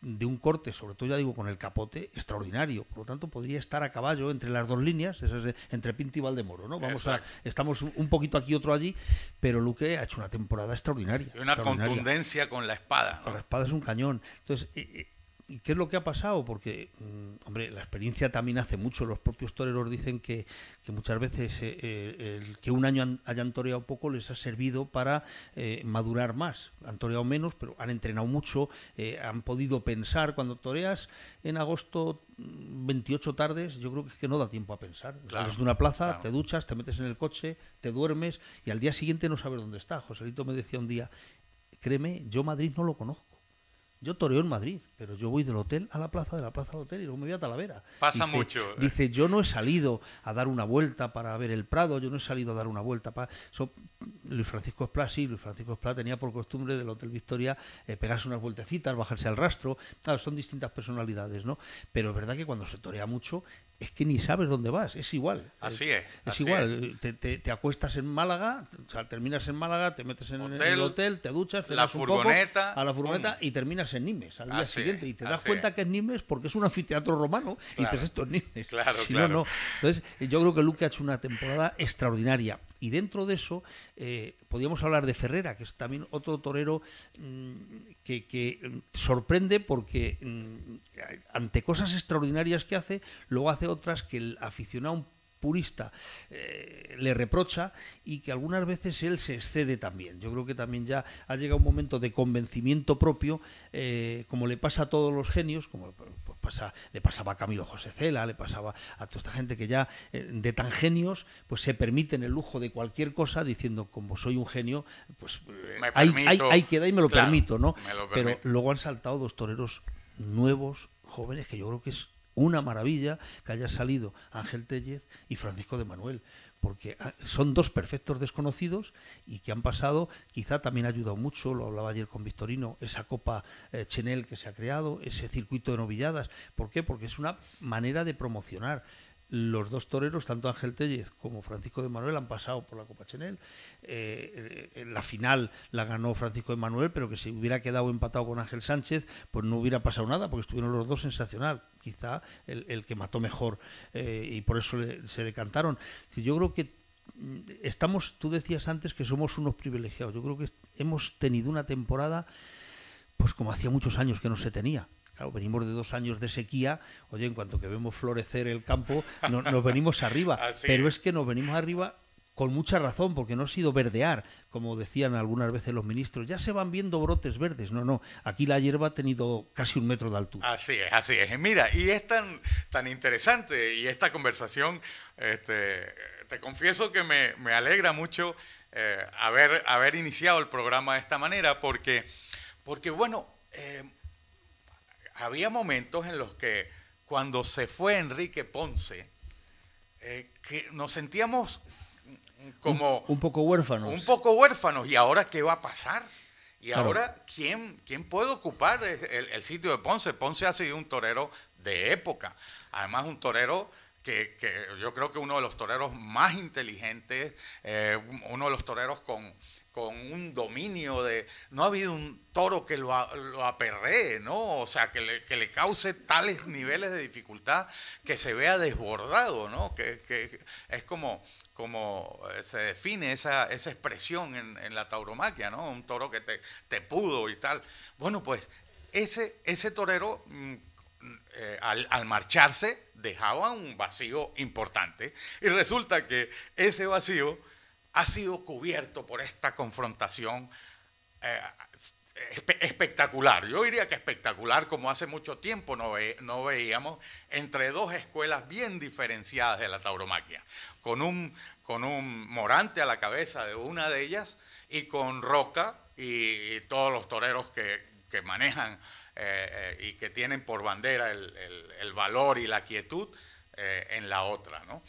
de un corte, sobre todo ya digo con el capote, extraordinario. Por lo tanto, podría estar a caballo entre las dos líneas, eso es entre Pinti y Valdemoro, ¿no? Vamos a, estamos un poquito aquí, otro allí, pero Luque ha hecho una temporada extraordinaria. Y una contundencia con la espada. la espada es un cañón. Entonces, eh, eh, ¿Y qué es lo que ha pasado? Porque, mm, hombre, la experiencia también hace mucho. Los propios toreros dicen que, muchas veces eh, eh, el que un año hayan toreado poco les ha servido para eh, madurar más. Han toreado menos, pero han entrenado mucho, han podido pensar. Cuando toreas en agosto 28 mm, tardes, yo creo que, es que no da tiempo a pensar. Sales de una plaza, te duchas, te metes en el coche, te duermes y al día siguiente no sabes dónde está. Joselito me decía un día, créeme, yo Madrid no lo conozco yo toreo en Madrid, pero yo voy del hotel a la plaza, de la plaza al hotel y luego me voy a Talavera. Pasa mucho. ¿eh? Dice, yo no he salido a dar una vuelta para ver el Prado, yo no he salido a dar una vuelta para... Luis Francisco Esplá, sí, Luis Francisco Esplá tenía por costumbre del Hotel Victoria eh, pegarse unas vueltecitas, bajarse al rastro. Claro, son distintas personalidades, ¿no? Pero es verdad que cuando se torea mucho, es que ni sabes dónde vas, es igual. Así es. Es, igual, Te, te, acuestas en Málaga, terminas en Málaga, te metes en, el hotel, te duchas, te la a la furgoneta y terminas en Nimes al día siguiente. Y te das cuenta que es Nimes porque es un anfiteatro romano y dices esto es Nimes. Claro, si claro. No, no. Entonces, yo creo que Luque ha hecho una temporada extraordinaria. Y dentro de eso, eh, podríamos hablar de Ferrera, que es también otro torero mm, que, mm, sorprende porque mm, ante cosas extraordinarias que hace, luego hace otras que el aficionado purista eh, le reprocha y que algunas veces él se excede también. Yo creo que también ya ha llegado un momento de convencimiento propio, eh, como le pasa a todos los genios, como pues, pues, pasa, le pasaba a Camilo José Cela, le pasaba a toda esta gente que ya eh, de tan genios, pues se permiten el lujo de cualquier cosa diciendo, como soy un genio, pues hay, hay dar y me lo permito, ¿no? Pero luego han saltado dos toreros nuevos, jóvenes, que yo creo que es una maravilla que haya salido Ángel Tellez y Francisco de Manuel, porque ah, son dos perfectos desconocidos y que han pasado, quizá también ha ayudado mucho, lo hablaba ayer con Victorino, esa Copa eh, Chenel que se ha creado, ese circuito de novilladas. ¿Por qué? Porque es una manera de promocionar los dos toreros, tanto Ángel Tellez como Francisco de Manuel, han pasado por la Copa Chenel. Eh, eh, la final la ganó Francisco de Manuel, pero que si hubiera quedado empatado con Ángel Sánchez, pues no hubiera pasado nada, porque estuvieron los dos sensacional. Quizá el, que mató mejor eh, y por eso se decantaron. Yo creo que mm, estamos, tú decías antes que somos unos privilegiados. Yo creo que hemos tenido una temporada, pues como hacía muchos años que no se tenía Claro, venimos de dos años de sequía, oye, en cuanto que vemos florecer el campo, nos venimos arriba. Pero es que nos venimos arriba con mucha razón, porque no ha sido verdear, como decían algunas veces los ministros, ya se van viendo brotes verdes. No, no, aquí la hierba ha tenido casi un metro de altura. Así es, así es. Mira, y es tan, tan interesante y esta conversación, este, te confieso que me, alegra mucho eh, haber, haber iniciado el programa de esta manera, porque, porque bueno, eh, había momentos en los que cuando se fue Enrique Ponce, eh, que nos sentíamos como... Un, poco huérfanos. Un poco huérfanos. ¿Y ahora qué va a pasar? ¿Y ahora ¿quién, quién puede ocupar el, sitio de Ponce? Ponce ha sido un torero de época. Además, un torero que, yo creo que uno de los toreros más inteligentes, eh, uno de los toreros con con un dominio de... No ha habido un toro que lo, aperree, ¿no? O sea, que le, cause tales niveles de dificultad que se vea desbordado, ¿no? Que, es como, como eh, se define esa, expresión en, la tauromaquia, ¿no? Un toro que te, pudo y tal. Bueno, pues ese, ese torero... Mm, eh, al, al, marcharse dejaba un vacío importante y resulta que ese vacío ha sido cubierto por esta confrontación eh, espectacular. Yo diría que espectacular, como hace mucho tiempo no, veíamos, entre dos escuelas bien diferenciadas de la tauromaquia, con un, con un Morante a la cabeza de una de ellas y con Roca y, todos los toreros que, que manejan eh, eh, y que tienen por bandera el, el, valor y la quietud en la otra. ¿no?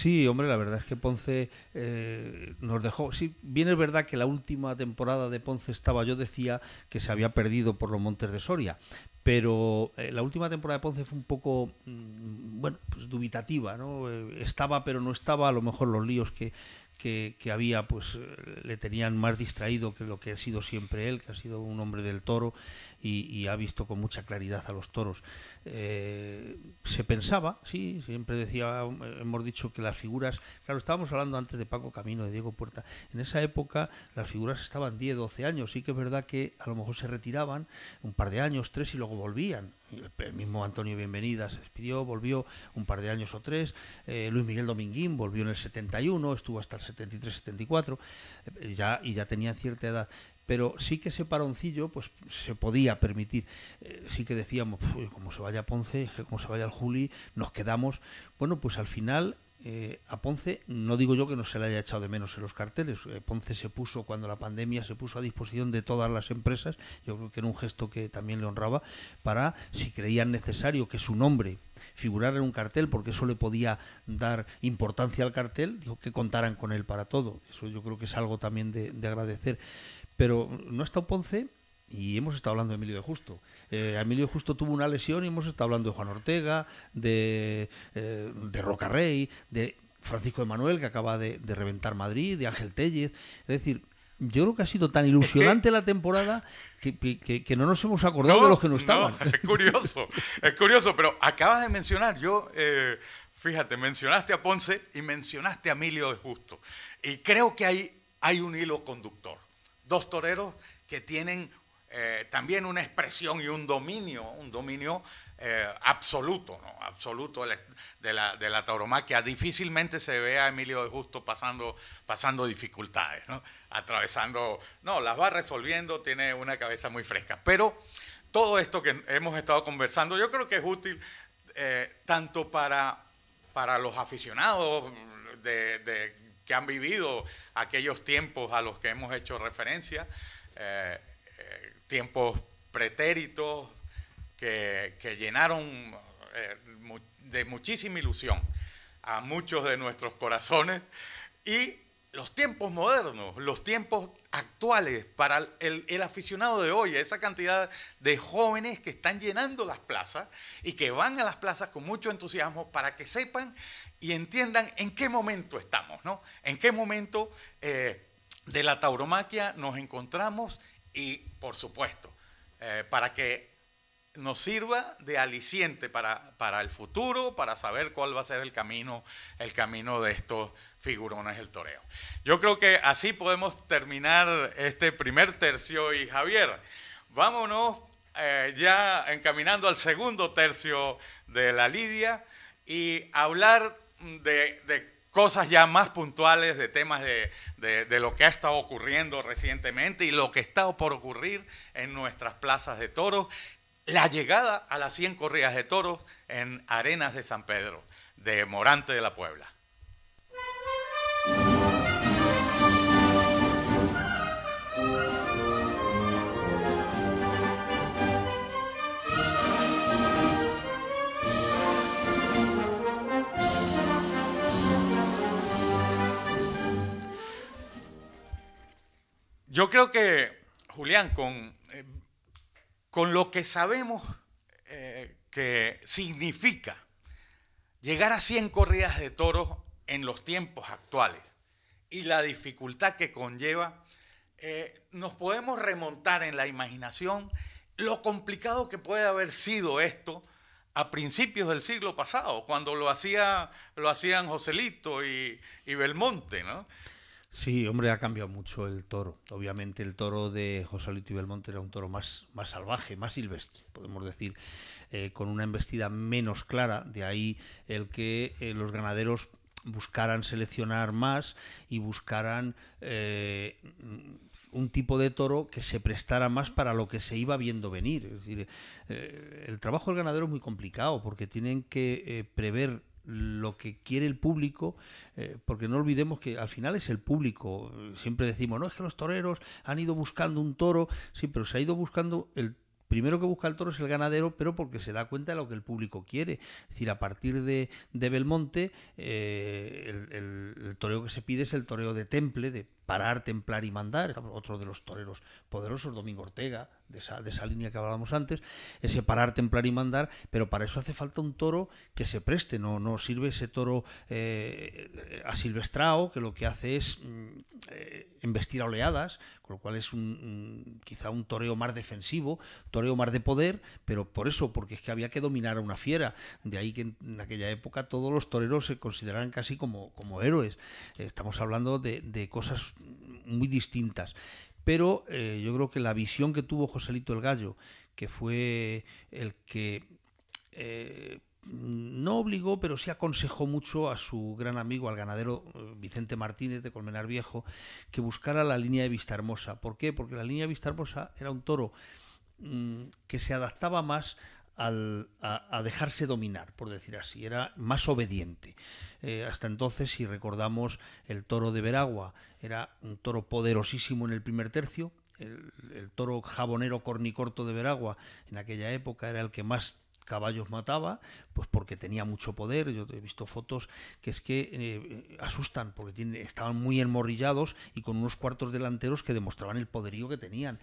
Sí, hombre, la verdad es que Ponce eh, nos dejó. Sí, bien es verdad que la última temporada de Ponce estaba, yo decía que se había perdido por los Montes de Soria, pero eh, la última temporada de Ponce fue un poco, mm, bueno, pues dubitativa, ¿no? Eh, estaba, pero no estaba, a lo mejor los líos que, que, que, había, pues le tenían más distraído que lo que ha sido siempre él, que ha sido un hombre del toro y, ha visto con mucha claridad a los toros. Eh, se pensaba, sí, siempre decía, hemos dicho que las figuras, claro, estábamos hablando antes de Paco Camino, de Diego Puerta, en esa época las figuras estaban 10, 12 años, sí que es verdad que a lo mejor se retiraban un par de años, tres y luego volvían. El mismo Antonio Bienvenida se despidió, volvió un par de años o tres. Eh, Luis Miguel Dominguín volvió en el 71, estuvo hasta el 73, 74, eh, ya, y ya tenía cierta edad pero sí que ese paroncillo pues se podía permitir. Eh, sí que decíamos, como se vaya Ponce, como se vaya el Juli, nos quedamos. Bueno, pues al final eh, a Ponce, no digo yo que no se le haya echado de menos en los carteles, eh, Ponce se puso cuando la pandemia se puso a disposición de todas las empresas, yo creo que era un gesto que también le honraba, para si creían necesario que su nombre figurara en un cartel, porque eso le podía dar importancia al cartel, que contaran con él para todo, eso yo creo que es algo también de agradecer pero no ha estado Ponce y hemos estado hablando de Emilio de Justo. Eh, Emilio de Justo tuvo una lesión y hemos estado hablando de Juan Ortega, de, eh, Rocarrey, de Francisco de Manuel, que acaba de, reventar Madrid, de Ángel Tellez. Es decir, yo creo que ha sido tan ilusionante la temporada que, no nos hemos acordado de los que no estaban. es curioso, es curioso, pero acabas de mencionar, yo, eh, fíjate, mencionaste a Ponce y mencionaste a Emilio de Justo. Y creo que ahí hay un hilo conductor dos toreros que tienen eh, también una expresión y un dominio, un dominio eh, absoluto, ¿no? absoluto de la, de la, tauromaquia. Difícilmente se ve a Emilio de Justo pasando, pasando dificultades, ¿no? atravesando, no, las va resolviendo, tiene una cabeza muy fresca. Pero todo esto que hemos estado conversando, yo creo que es útil eh, tanto para, para los aficionados de que han vivido aquellos tiempos a los que hemos hecho referencia, eh, eh, tiempos pretéritos que, que llenaron eh, de muchísima ilusión a muchos de nuestros corazones y los tiempos modernos, los tiempos actuales para el, aficionado de hoy, esa cantidad de jóvenes que están llenando las plazas y que van a las plazas con mucho entusiasmo para que sepan y entiendan en qué momento estamos, ¿no? En qué momento eh, de la tauromaquia nos encontramos y, por supuesto, eh, para que nos sirva de aliciente para, para el futuro, para saber cuál va a ser el camino, el camino de estos figurones del el toreo. Yo creo que así podemos terminar este primer tercio y Javier, vámonos eh, ya encaminando al segundo tercio de la lidia y hablar de, cosas ya más puntuales, de temas de, lo que ha estado ocurriendo recientemente y lo que está por ocurrir en nuestras plazas de toros, la llegada a las 100 corridas de toros en Arenas de San Pedro, de Morante de la Puebla. Yo creo que, Julián, con, eh, con lo que sabemos eh, que significa llegar a 100 corridas de toros en los tiempos actuales y la dificultad que conlleva, eh, nos podemos remontar en la imaginación lo complicado que puede haber sido esto a principios del siglo pasado, cuando lo, hacía, lo hacían Joselito y, y Belmonte, ¿no? Sí, hombre, ha cambiado mucho el toro. Obviamente el toro de José Luis Belmonte era un toro más, más salvaje, más silvestre, podemos decir, eh, con una embestida menos clara. De ahí el que eh, los ganaderos buscaran seleccionar más y buscaran eh, un tipo de toro que se prestara más para lo que se iba viendo venir. Es decir, el trabajo del ganadero es muy complicado porque tienen que prever lo que quiere el público, eh, porque no olvidemos que al final es el público. Siempre decimos, no, es que los toreros han ido buscando un toro, sí, pero se ha ido buscando el primero que busca el toro es el ganadero, pero porque se da cuenta de lo que el público quiere. Es decir, a partir de, de Belmonte, eh, el, el, toreo que se pide es el toreo de temple, de parar, templar y mandar. Otro de los toreros poderosos, Domingo Ortega, de esa, de esa línea que hablábamos antes, es separar, templar y mandar, pero para eso hace falta un toro que se preste, no, no sirve ese toro eh, asilvestrado, que lo que hace es mm, eh, embestir a oleadas, con lo cual es un, quizá un toreo más defensivo, toreo más de poder, pero por eso, porque es que había que dominar a una fiera, de ahí que en, aquella época todos los toreros se consideraran casi como, como héroes, estamos hablando de, de cosas muy distintas pero eh, yo creo que la visión que tuvo Joselito el Gallo, que fue el que eh, no obligó, pero sí aconsejó mucho a su gran amigo, al ganadero eh, Vicente Martínez de Colmenar Viejo, que buscara la línea de Vista Hermosa. ¿Por qué? Porque la línea de Vista Hermosa era un toro mm, que se adaptaba más a, dejarse dominar, por decir así, era más obediente. hasta entonces, si recordamos el toro de Veragua, era un toro poderosísimo en el primer tercio. El, toro jabonero cornicorto de Veragua en aquella época era el que más caballos mataba, pues porque tenía mucho poder. Yo he visto fotos que es que eh, eh, asustan, porque estaban muy enmorrillados y con unos cuartos delanteros que demostraban el poderío que tenían.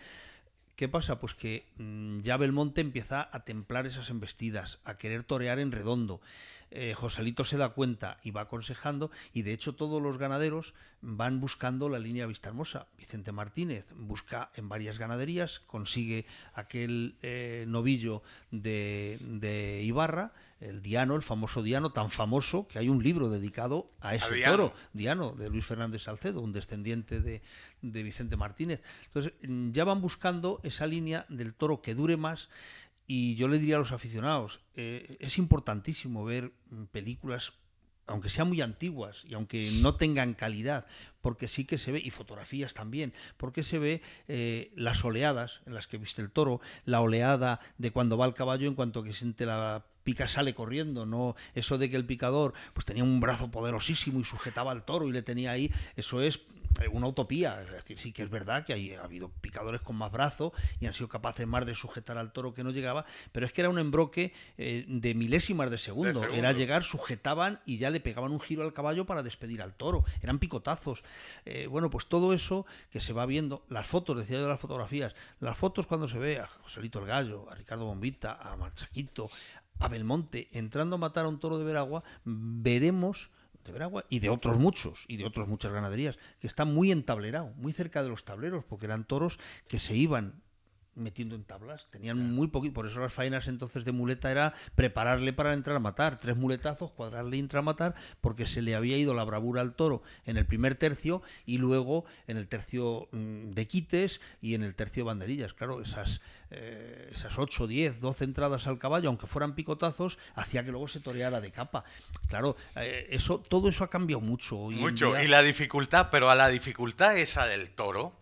¿Qué pasa? Pues que mm, ya Belmonte empieza a templar esas embestidas, a querer torear en redondo eh, Joselito se da cuenta y va aconsejando y de hecho todos los ganaderos van buscando la línea Vista Hermosa. Vicente Martínez busca en varias ganaderías, consigue aquel eh, novillo de, Ibarra, el Diano, el famoso Diano, tan famoso que hay un libro dedicado a ese toro, Diano, de Luis Fernández Salcedo, un descendiente de, de Vicente Martínez. Entonces ya van buscando esa línea del toro que dure más. Y yo le diría a los aficionados, eh, es importantísimo ver mm, películas, aunque sean muy antiguas y aunque no tengan calidad, porque sí que se ve, y fotografías también, porque se ve eh, las oleadas en las que viste el toro, la oleada de cuando va el caballo en cuanto que siente la pica sale corriendo, no eso de que el picador pues tenía un brazo poderosísimo y sujetaba al toro y le tenía ahí, eso es eh, una utopía, es decir, sí que es verdad que hay, ha habido picadores con más brazo y han sido capaces más de sujetar al toro que no llegaba, pero es que era un embroque eh, de milésimas de segundo. era llegar, sujetaban y ya le pegaban un giro al caballo para despedir al toro, eran picotazos, eh, bueno, pues todo eso que se va viendo, las fotos, decía yo de las fotografías, las fotos cuando se ve a Joselito el Gallo, a Ricardo Bombita, a Marchaquito a Belmonte entrando a matar a un toro de Veragua, veremos de Veragua y de otros muchos, y de otras muchas ganaderías, que están muy entablerados, muy cerca de los tableros, porque eran toros que se iban metiendo en tablas. Tenían muy poquito. Por eso las faenas entonces de muleta era prepararle para entrar a matar. Tres muletazos, cuadrarle entrar matar, porque se le había ido la bravura al toro en el primer tercio y luego en el tercio mm, de quites y en el tercio banderillas. Claro, esas, eh, esas 8, 10, 12 entradas al caballo, aunque fueran picotazos, hacía que luego se toreara de capa. Claro, eh, eso, todo eso ha cambiado mucho. Hoy mucho. Y la dificultad, pero a la dificultad esa del toro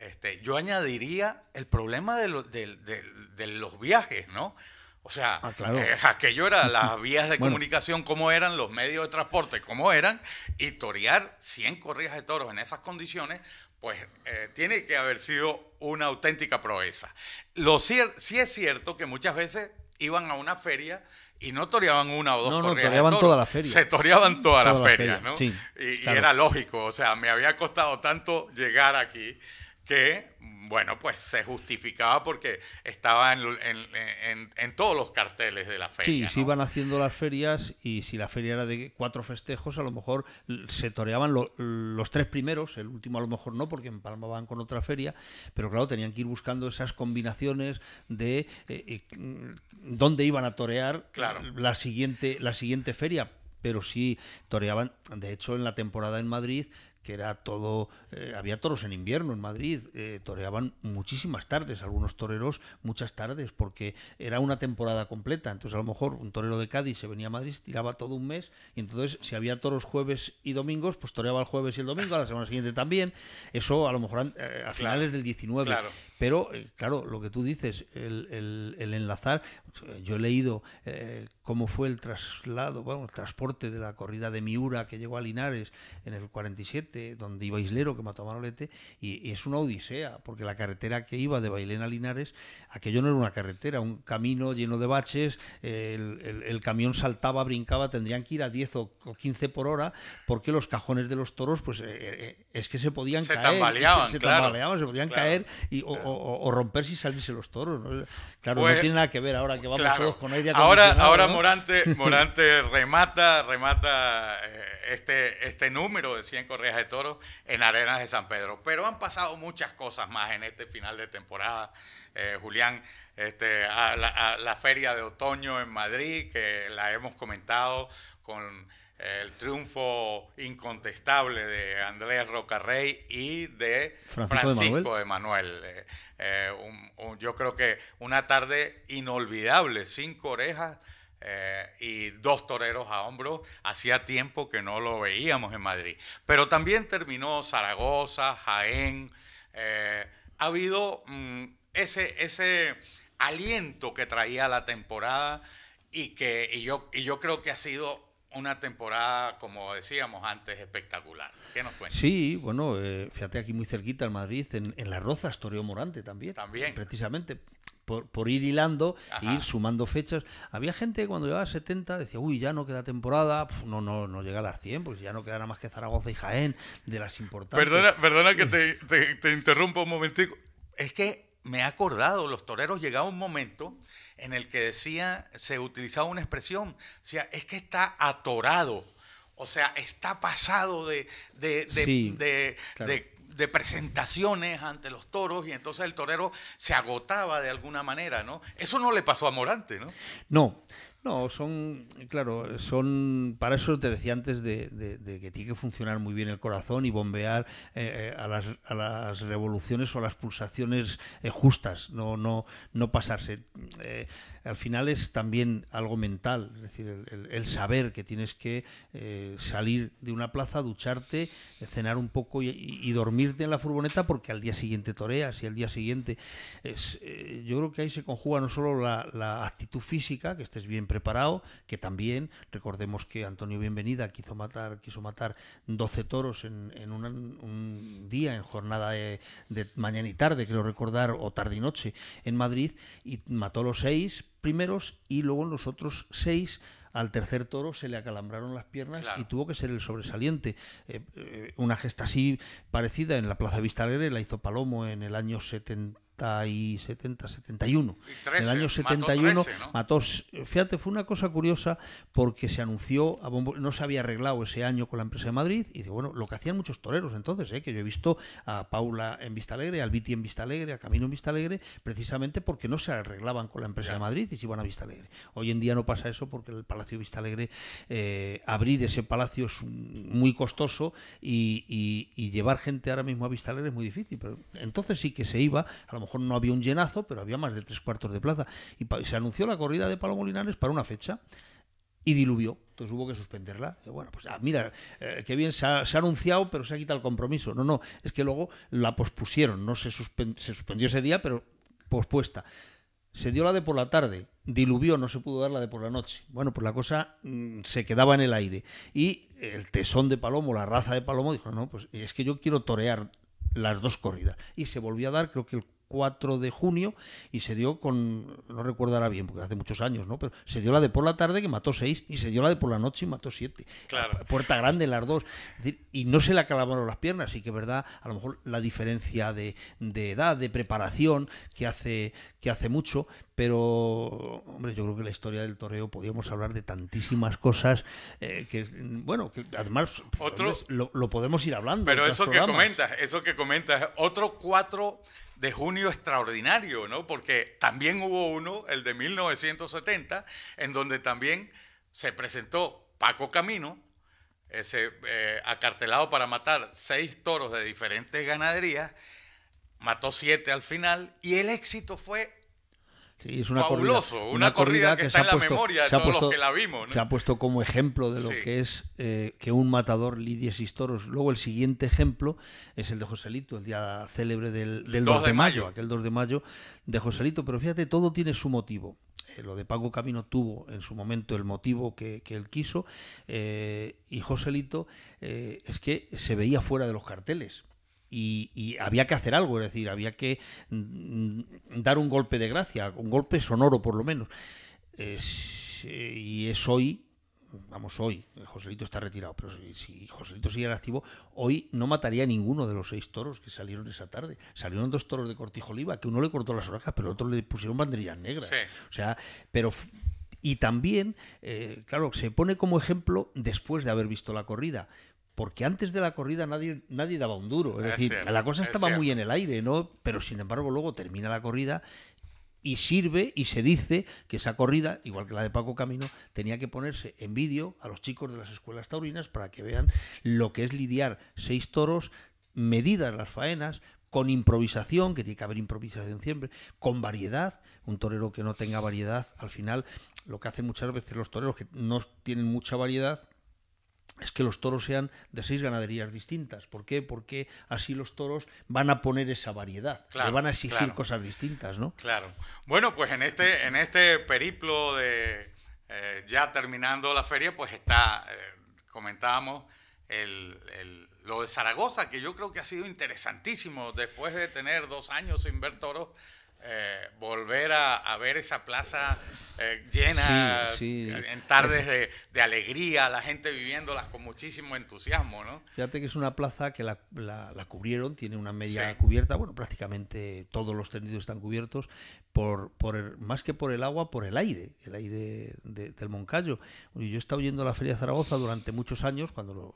este, yo añadiría el problema de, los viajes, ¿no? O sea, ah, eh, aquello era las vías de comunicación, cómo eran los medios de transporte, cómo eran, y torear 100 corridas de toros en esas condiciones, pues eh, tiene que haber sido una auténtica proeza. Lo sí es cierto que muchas veces iban a una feria y no toreaban una o dos no, no toreaban toda la feria. Se toreaban toda, la, feria, ¿no? y, era lógico, o sea, me había costado tanto llegar aquí que, bueno, pues se justificaba porque estaba en, en, todos los carteles de la feria. Sí, se iban haciendo las ferias y si la feria era de cuatro festejos, a lo mejor se toreaban los tres primeros, el último a lo mejor no, porque van con otra feria, pero claro, tenían que ir buscando esas combinaciones de eh, eh, dónde iban a torear la, siguiente, la siguiente feria, pero sí toreaban. De hecho, en la temporada en Madrid que era todo, eh, había toros en invierno en Madrid, eh, toreaban muchísimas tardes, algunos toreros muchas tardes, porque era una temporada completa, entonces a lo mejor un torero de Cádiz se venía a Madrid, tiraba todo un mes, y entonces si había toros jueves y domingos, pues toreaba el jueves y el domingo, a la semana siguiente también, eso a lo mejor eh, a, finales del 19. Claro. Pero, eh, claro, lo que tú dices, el, el, enlazar, yo he leído eh, cómo fue el traslado, bueno, el transporte de la corrida de Miura que llegó a Linares en el 47, donde iba Islero, que mató a Manolete, y, es una odisea, porque la carretera que iba de Bailén a Linares, aquello no era una carretera, un camino lleno de baches, el, camión saltaba, brincaba, tendrían que ir a 10 o 15 por hora, porque los cajones de los toros, pues eh, es que se podían se caer. se, tambaleaban, se podían caer, y, o, o, romperse y salirse los toros. Claro, no pues, tiene nada que ver ahora que vamos todos con ella Ahora, ahora Morante, Morante remata, remata eh, este, este número de 100 correas de toros en Arenas de San Pedro. Pero han pasado muchas cosas más en este final de temporada, eh, Julián. Este, la, a la feria de otoño en Madrid, que la hemos comentado con el triunfo incontestable de Andrés Rocarrey y de Francisco, Emanuel. Eh, eh, yo creo que una tarde inolvidable, cinco orejas eh, y dos toreros a hombros. Hacía tiempo que no lo veíamos en Madrid. Pero también terminó Zaragoza, Jaén. ha habido mm, ese, ese aliento que traía la temporada y que yo, y yo creo que ha sido una temporada, como decíamos antes, espectacular. ¿Qué nos cuentas? Sí, bueno, eh, fíjate aquí muy cerquita al Madrid, en, La Las Rozas, Morante también. También. Precisamente. Por, ir hilando, ir sumando fechas. Había gente cuando llegaba a 70 decía, uy, ya no queda temporada, no, no, no llega a las 100, pues ya no queda nada más que Zaragoza y Jaén, de las importantes. Perdona, perdona que te, interrumpo te un momentico. Es que me he acordado, los toreros llegaba un momento en el que decía, se utilizaba una expresión, sea, es que está atorado, o sea, está pasado de, de presentaciones ante los toros y entonces el torero se agotaba de alguna manera, ¿no? Eso no le pasó a Morante, ¿no? No, no, son, claro, son, para eso te decía antes de, que tiene que funcionar muy bien el corazón y bombear eh, eh, a, las, revoluciones o a las pulsaciones eh, justas, no, no, no pasarse al final es también algo mental, es decir, el, saber que tienes que eh, salir de una plaza, ducharte, cenar un poco y, dormirte en la furgoneta porque al día siguiente toreas y al día siguiente. Es, eh, yo creo que ahí se conjuga no solo la, actitud física, que estés bien preparado, que también, recordemos que Antonio Bienvenida quiso matar, quiso matar 12 toros en, un día, en jornada de, de mañana y tarde, creo recordar, o tarde y noche en Madrid, y mató los seis primeros y luego en los otros seis al tercer toro se le acalambraron las piernas y tuvo que ser el sobresaliente. Eh, eh, una gesta así parecida en la Plaza Vista Alegre la hizo Palomo en el año 70 70 y 70, 71. en el año 71 mató, Fíjate, fue una cosa curiosa porque se anunció, a no se había arreglado ese año con la empresa de Madrid, y dice, bueno, lo que hacían muchos toreros entonces, ¿eh? que yo he visto a Paula en Vistalegre, al Viti en Vistalegre, a Camino en Vistalegre, precisamente porque no se arreglaban con la empresa de Madrid y se iban a Vistalegre. Hoy en día no pasa eso porque el Palacio Vistalegre, eh, abrir ese palacio es muy costoso y, llevar gente ahora mismo a Vistalegre es muy difícil, pero entonces sí que se iba, a lo mejor no había un llenazo, pero había más de tres cuartos de plaza. Y se anunció la corrida de palomo linares para una fecha y diluvió. Entonces hubo que suspenderla. Eh, bueno, pues ah, mira, eh, qué bien, se ha, anunciado, pero se ha quitado el compromiso. No, no, es que luego la pospusieron, no se, suspendió ese día, pero pospuesta. Se dio la de por la tarde, diluvió, no se pudo dar la de por la noche. Bueno, pues la cosa mm, se quedaba en el aire. Y el tesón de Palomo, la raza de Palomo, dijo, no, pues es que yo quiero torear las dos corridas. Y se volvió a dar, creo que el 4 de junio y se dio con, no recordará bien, porque hace muchos años, ¿no? Pero se dio la de por la tarde que mató 6 y se dio la de por la noche y mató 7. Puerta grande las dos. y no se le acabaron las piernas, así que verdad, a lo mejor la diferencia de, edad, de preparación que hace, que hace mucho, pero hombre, yo creo que la historia del toreo podríamos hablar de tantísimas cosas eh, que, bueno, que además pues, lo, podemos ir hablando. Pero eso que comentas, eso que comentas, otro cuatro... 4 de junio extraordinario, ¿no? Porque también hubo uno, el de 1970, en donde también se presentó Paco Camino, ese, eh, acartelado para matar seis toros de diferentes ganaderías, mató siete al final y el éxito fue es una fabuloso, una, corrida, que, está en la memoria de todos los que la vimos. Se ha puesto como ejemplo de lo que es eh, que un matador lidie seis toros. Luego el siguiente ejemplo es el de Joselito, el día célebre del, 2, de mayo, aquel 2 de mayo de Joselito. Pero fíjate, todo tiene su motivo. Eh, lo de Paco Camino tuvo en su momento el motivo que, él quiso eh, y Joselito es que se veía fuera de los carteles y, había que hacer algo, es decir, había que mm, mm, dar un golpe de gracia, un golpe sonoro por lo menos. Eh, y es hoy, vamos, hoy, Joselito está retirado, pero si, Joselito siguiera activo, hoy no mataría ninguno de los seis toros que salieron esa tarde. Salieron dos toros de cortijo oliva, que uno le cortó las orejas, pero el otro le pusieron banderillas negras. O sea, pero y también, eh, claro, se pone como ejemplo después de haber visto la corrida porque antes de la corrida nadie, nadie daba un duro. Es, decir, la cosa estaba muy en el aire, ¿no? Pero sin embargo, luego termina la corrida y sirve y se dice que esa corrida, igual que la de Paco Camino, tenía que ponerse en vídeo a los chicos de las escuelas taurinas para que vean lo que es lidiar seis toros, medidas las faenas, con improvisación, que tiene que haber improvisación siempre, con variedad. Un torero que no tenga variedad, al final, lo que hacen muchas veces los toreros que no tienen mucha variedad, es que los toros sean de seis ganaderías distintas. ¿Por qué? Porque así los toros van a poner esa variedad, le van a exigir cosas distintas, ¿no? Claro. Bueno, pues en este, en este periplo de eh, ya terminando la feria, pues está, eh, comentábamos lo de Zaragoza, que yo creo que ha sido interesantísimo después de tener dos años sin ver toros eh, volver a, ver esa plaza eh, llena en tardes de, alegría, la gente viviéndolas con muchísimo entusiasmo, ¿no? Fíjate que es una plaza que la, la, cubrieron, tiene una media cubierta, bueno, prácticamente todos los tendidos están cubiertos, por, por más que por el agua, por el aire, el aire del Moncayo. Yo he estado yendo a la Feria de Zaragoza durante muchos años, cuando lo,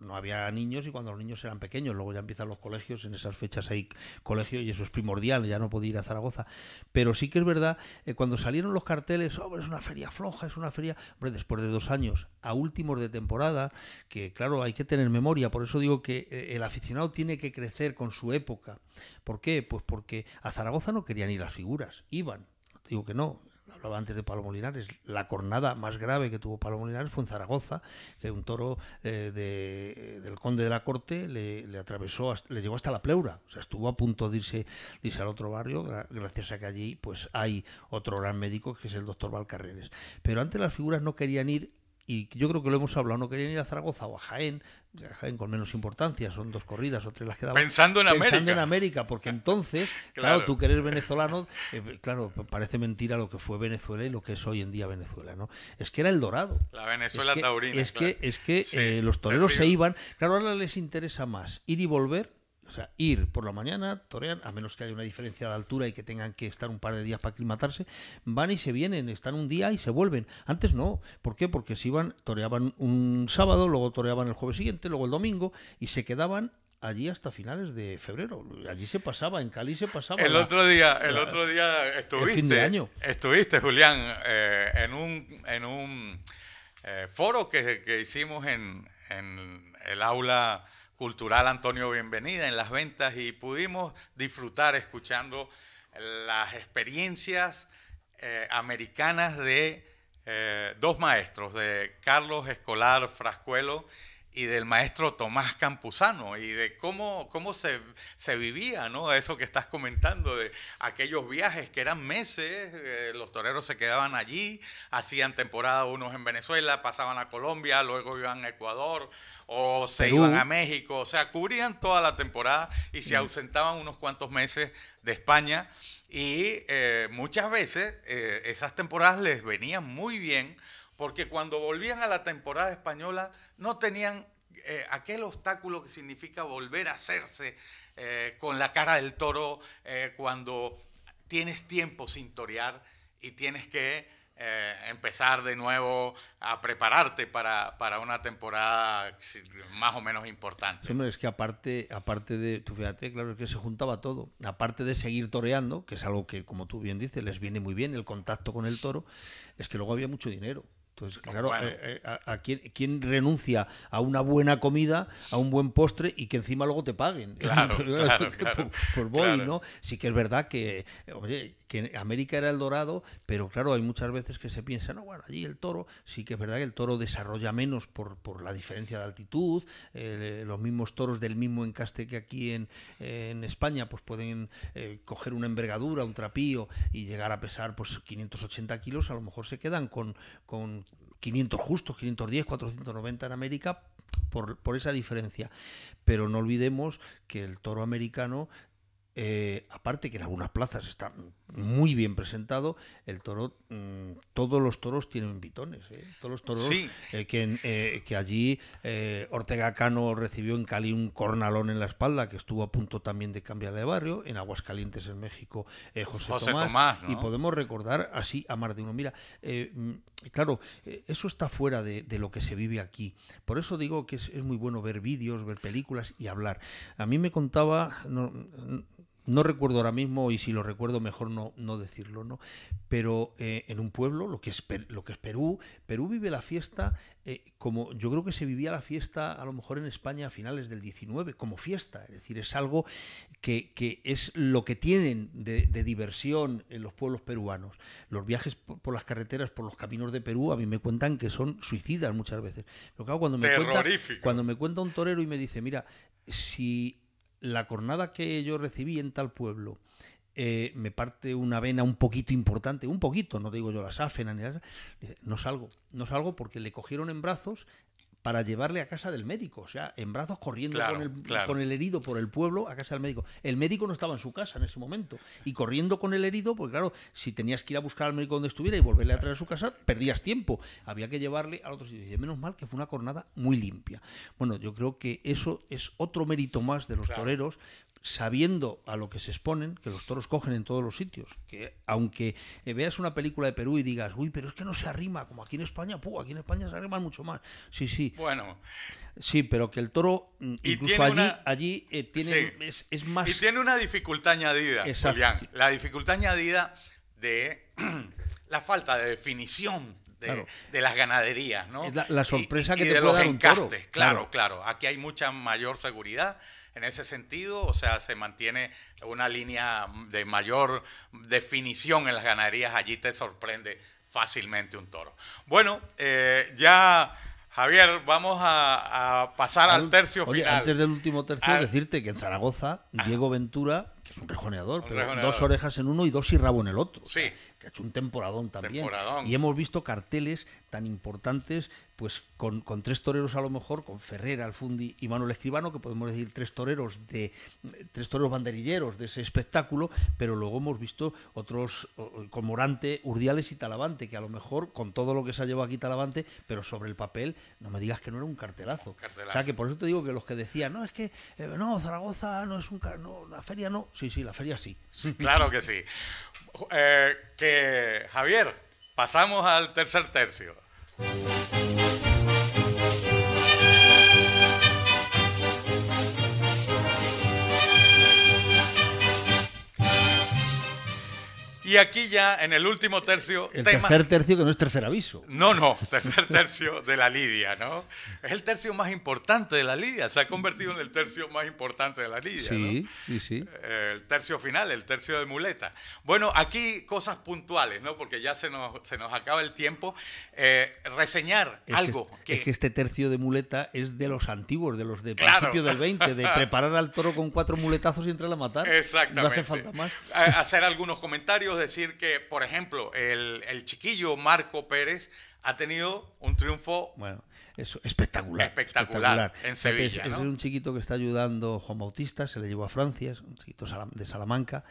no había niños y cuando los niños eran pequeños, luego ya empiezan los colegios, en esas fechas hay colegio y eso es primordial, ya no podía ir a Zaragoza. Pero sí que es verdad, eh, cuando salieron los carteles, oh, es una feria floja, es una feria, después de dos años, a últimos de temporada, que claro, hay que tener memoria, por eso digo que eh, el aficionado tiene que crecer con su época. ¿Por qué? Pues porque a Zaragoza no querían ir las figuras, iban. Digo que no, hablaba antes de Pablo Molinares, la cornada más grave que tuvo Pablo Molinares fue en Zaragoza, que un toro eh, de, del conde de la corte le, atravesó, le llegó hasta la pleura, o sea, estuvo a punto de irse, de irse, al otro barrio, gracias a que allí pues hay otro gran médico que es el doctor Valcarreres. Pero antes las figuras no querían ir y yo creo que lo hemos hablado, no querían ir a Zaragoza o a Jaén, Jaén con menos importancia, son dos corridas otras las que Pensando en América. porque entonces, claro. tú que eres venezolano, eh, claro, parece mentira lo que fue Venezuela y lo que es hoy en día Venezuela, ¿no? Es que era el dorado. La Venezuela es que, taurina. Es que, eh, los toreros se iban, claro, ahora les interesa más ir y volver o sea, ir por la mañana, torean, a menos que haya una diferencia de altura y que tengan que estar un par de días para aclimatarse, van y se vienen, están un día y se vuelven. Antes no. ¿Por qué? Porque se iban, toreaban un sábado, luego toreaban el jueves siguiente, luego el domingo y se quedaban allí hasta finales de febrero. Allí se pasaba, en Cali se pasaba. El otro día, el otro día estuviste, estuviste Julián, eh, en un, en un eh, foro que, que hicimos en, en el aula Cultural Antonio Bienvenida en las ventas y pudimos disfrutar escuchando las experiencias eh, americanas de eh, dos maestros, de Carlos Escolar Frascuelo y del maestro Tomás Campuzano y de cómo, cómo se, vivía, ¿no? Eso que estás comentando, de aquellos viajes que eran meses, eh, los toreros se quedaban allí, hacían temporada unos en Venezuela, pasaban a Colombia, luego iban a Ecuador o se iban a México, o sea, cubrían toda la temporada y se mm. ausentaban unos cuantos meses de España y eh, muchas veces eh, esas temporadas les venían muy bien porque cuando volvían a la temporada española no tenían eh, aquel obstáculo que significa volver a hacerse eh, con la cara del toro eh, cuando tienes tiempo sin torear y tienes que empezar de nuevo a prepararte para, para, una temporada más o menos importante. es que aparte, aparte de, tú fíjate, claro, es que se juntaba todo. Aparte de seguir toreando, que es algo que, como tú bien dices, les viene muy bien el contacto con el toro, es que luego había mucho dinero. Entonces, pues, claro, eh, eh, a, quién, renuncia a una buena comida, a un buen postre y que encima luego te paguen? Claro, claro, Por, voy, ¿no? Sí que es verdad que, oye, que América era el dorado, pero claro, hay muchas veces que se piensa, no, bueno, allí el toro, sí que es verdad que el toro desarrolla menos por, por la diferencia de altitud, eh, los mismos toros del mismo encaste que aquí en, España, pues pueden coger una envergadura, un trapío y llegar a pesar pues 580 kilos, a lo mejor se quedan con, con 500 justos, 510, 490 en América por, por esa diferencia. Pero no olvidemos que el toro americano eh, aparte que en algunas plazas está muy bien presentado, el toro, mm, todos los toros tienen pitones ¿eh? todos los toros eh, que, allí Ortega Cano recibió en Cali un cornalón en la espalda que estuvo a punto también de cambiar de barrio, en Aguascalientes en México José, Tomás, y podemos recordar así a más de uno. Mira, claro, eh, eso está fuera de, lo que se vive aquí. Por eso digo que es, muy bueno ver vídeos, ver películas y hablar. A mí me contaba, no recuerdo ahora mismo y si lo recuerdo mejor no, no decirlo, ¿no? Pero eh, en un pueblo, lo que, es, lo que es Perú, Perú vive la fiesta eh, como yo creo que se vivía la fiesta a lo mejor en España a finales del 19, como fiesta, es decir, es algo que, es lo que tienen de, diversión en los pueblos peruanos. Los viajes por, las carreteras, por los caminos de Perú, a mí me cuentan que son suicidas muchas veces. Lo que hago cuando me, cuando me cuenta un torero y me dice, mira, si la cornada que yo recibí en tal pueblo eh, me parte una vena un poquito importante, un poquito, no digo yo la afenas, ni no salgo, no salgo porque le cogieron en brazos, para llevarle a casa del médico, o sea, en brazos corriendo con, el, herido por el pueblo a casa del médico. El médico no estaba en su casa en ese momento y corriendo con el herido, pues claro, si tenías que ir a buscar al médico donde estuviera y volverle a traer a su casa, perdías tiempo. Había que llevarle al otro sitio. Y menos mal que fue una cornada muy limpia. Bueno, yo creo que eso es otro mérito más de los toreros sabiendo a lo que se exponen, que los toros cogen en todos los sitios, que aunque eh, veas una película de Perú y digas, uy, pero es que no se arrima, como aquí en España, aquí en España se arriman mucho más. Sí, sí. Bueno. Sí, pero que el toro, mm, y allí, eh, tiene, es, más... Y tiene una dificultad añadida, Julián. La dificultad añadida de la falta de definición de, las ganaderías, ¿no? La, sorpresa que te puede los dar un claro, claro, Aquí hay mucha mayor seguridad en ese sentido, o sea, se mantiene una línea de mayor definición en las ganaderías, allí te sorprende fácilmente un toro. Bueno, eh, ya... Javier, vamos a, pasar al, tercio final. Antes del último tercio, decirte que en Zaragoza, Diego Ventura, que es un rejoneador, pero dos orejas en uno y dos y rabo en el otro. Sí. que ha hecho un temporadón también. Y hemos visto carteles tan importantes pues con, con, tres toreros a lo mejor, con Ferrera Alfundi y Manuel Escribano, que podemos decir tres toreros de tres toreros banderilleros de ese espectáculo, pero luego hemos visto otros con Morante, Urdiales y Talavante, que a lo mejor con todo lo que se ha llevado aquí Talavante, pero sobre el papel, no me digas que no era un cartelazo. O sea que por eso te digo que los que decían, no, es que eh, no, Zaragoza no es un no, la feria no, sí, sí, la feria sí. Claro que sí. Eh, que Javier, pasamos al tercer tercio. Y aquí ya, en el último tercio... El tercer tercio que no es tercer aviso. No, no, tercer tercio de la lidia, ¿no? Es el tercio más importante de la lidia, se ha convertido en el tercio más importante de la lidia. Sí, sí, sí. Eh, el tercio final, el tercio de muleta. Bueno, aquí cosas puntuales, ¿no? Porque ya se nos, acaba el tiempo. Eh, reseñar algo. que... es que este tercio de muleta es de los antiguos, de los de principio del 20, de preparar al toro con cuatro muletazos y entrar a matar. Exactamente. No hace falta más. Hacer algunos comentarios decir que, por ejemplo, el, chiquillo Marco Pérez ha tenido un triunfo. Bueno. Eso, espectacular, espectacular, En Sevilla. Es, un chiquito que está ayudando Juan Bautista, se le llevó a Francia, es un chiquito de Salamanca.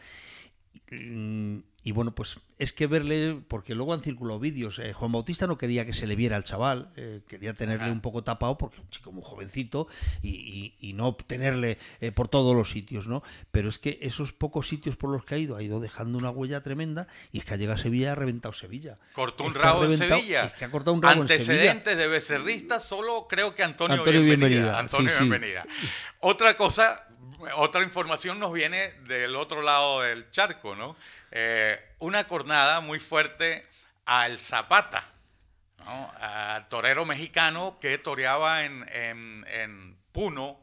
Mm, y bueno, pues es que verle, porque luego han circulado vídeos, eh, Juan Bautista no quería que se le viera al chaval, eh, quería tenerle un poco tapado porque un chico muy jovencito y, no tenerle eh, por todos los sitios, ¿no? Pero es que esos pocos sitios por los que ha ido, ha ido dejando una huella tremenda y es que ha llegado a Sevilla ha reventado Sevilla. Cortó un rabo en Sevilla. Antecedentes de becerrista, solo creo que Antonio, Antonio Bienvenida. Antonio Bienvenida. Otra cosa, otra información nos viene del otro lado del charco, ¿no? Eh, una cornada muy fuerte al Zapata, al torero mexicano que toreaba en, Puno,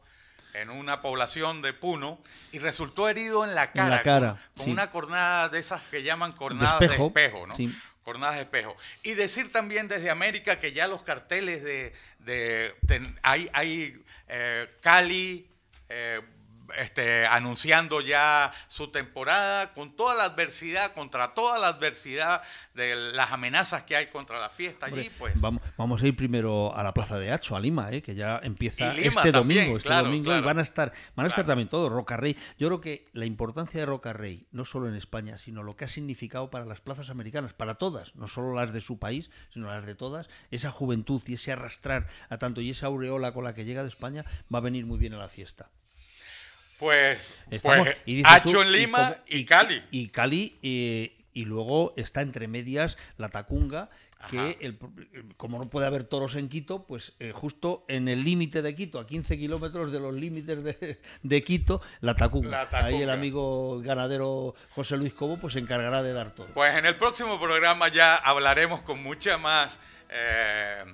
en una población de Puno, y resultó herido en la cara, con, una cornada de esas que llaman cornadas de espejo, ¿no? de espejo. Y decir también desde América que ya los carteles de... de, hay, eh, Cali, eh, este, anunciando ya su temporada, con toda la adversidad, contra toda la adversidad de las amenazas que hay contra la fiesta allí, pues. Vamos, vamos a ir primero a la Plaza de Hacho, a Lima, eh, que ya empieza este domingo, este domingo y van a estar, van a estar también todos, Roca Rey. Yo creo que la importancia de Roca Rey, no solo en España, sino lo que ha significado para las plazas americanas, para todas, no solo las de su país, sino las de todas, esa juventud y ese arrastrar a tanto y esa aureola con la que llega de España va a venir muy bien a la fiesta. Pues, pues en Lima y, Cali. Y, Cali, eh, y luego está entre medias la Tacunga, que el, eh, como no puede haber toros en Quito, pues eh, justo en el límite de Quito, a 15 kilómetros de los límites de, de Quito, la Tacunga. Ahí el amigo ganadero José Luis Cobo pues se encargará de dar todo Pues en el próximo programa ya hablaremos con mucha más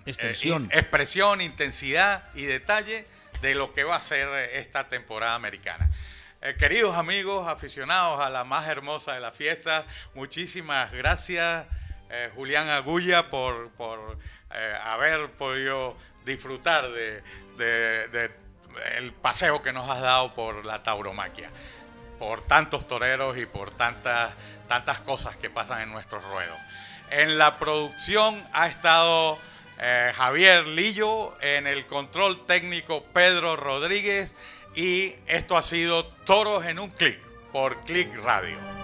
expresión, intensidad y detalle de lo que va a ser eh, esta temporada americana. Eh, queridos amigos, aficionados a la más hermosa de las fiestas, muchísimas gracias eh, Julián Agulla por, por haber podido disfrutar de, de, el paseo que nos has dado por la tauromaquia, por tantos toreros y por tantas, tantas cosas que pasan en nuestros ruedos. En la producción ha estado eh, Javier Lillo, en el control técnico Pedro Rodríguez y esto ha sido Toros en un clic por Clic Radio.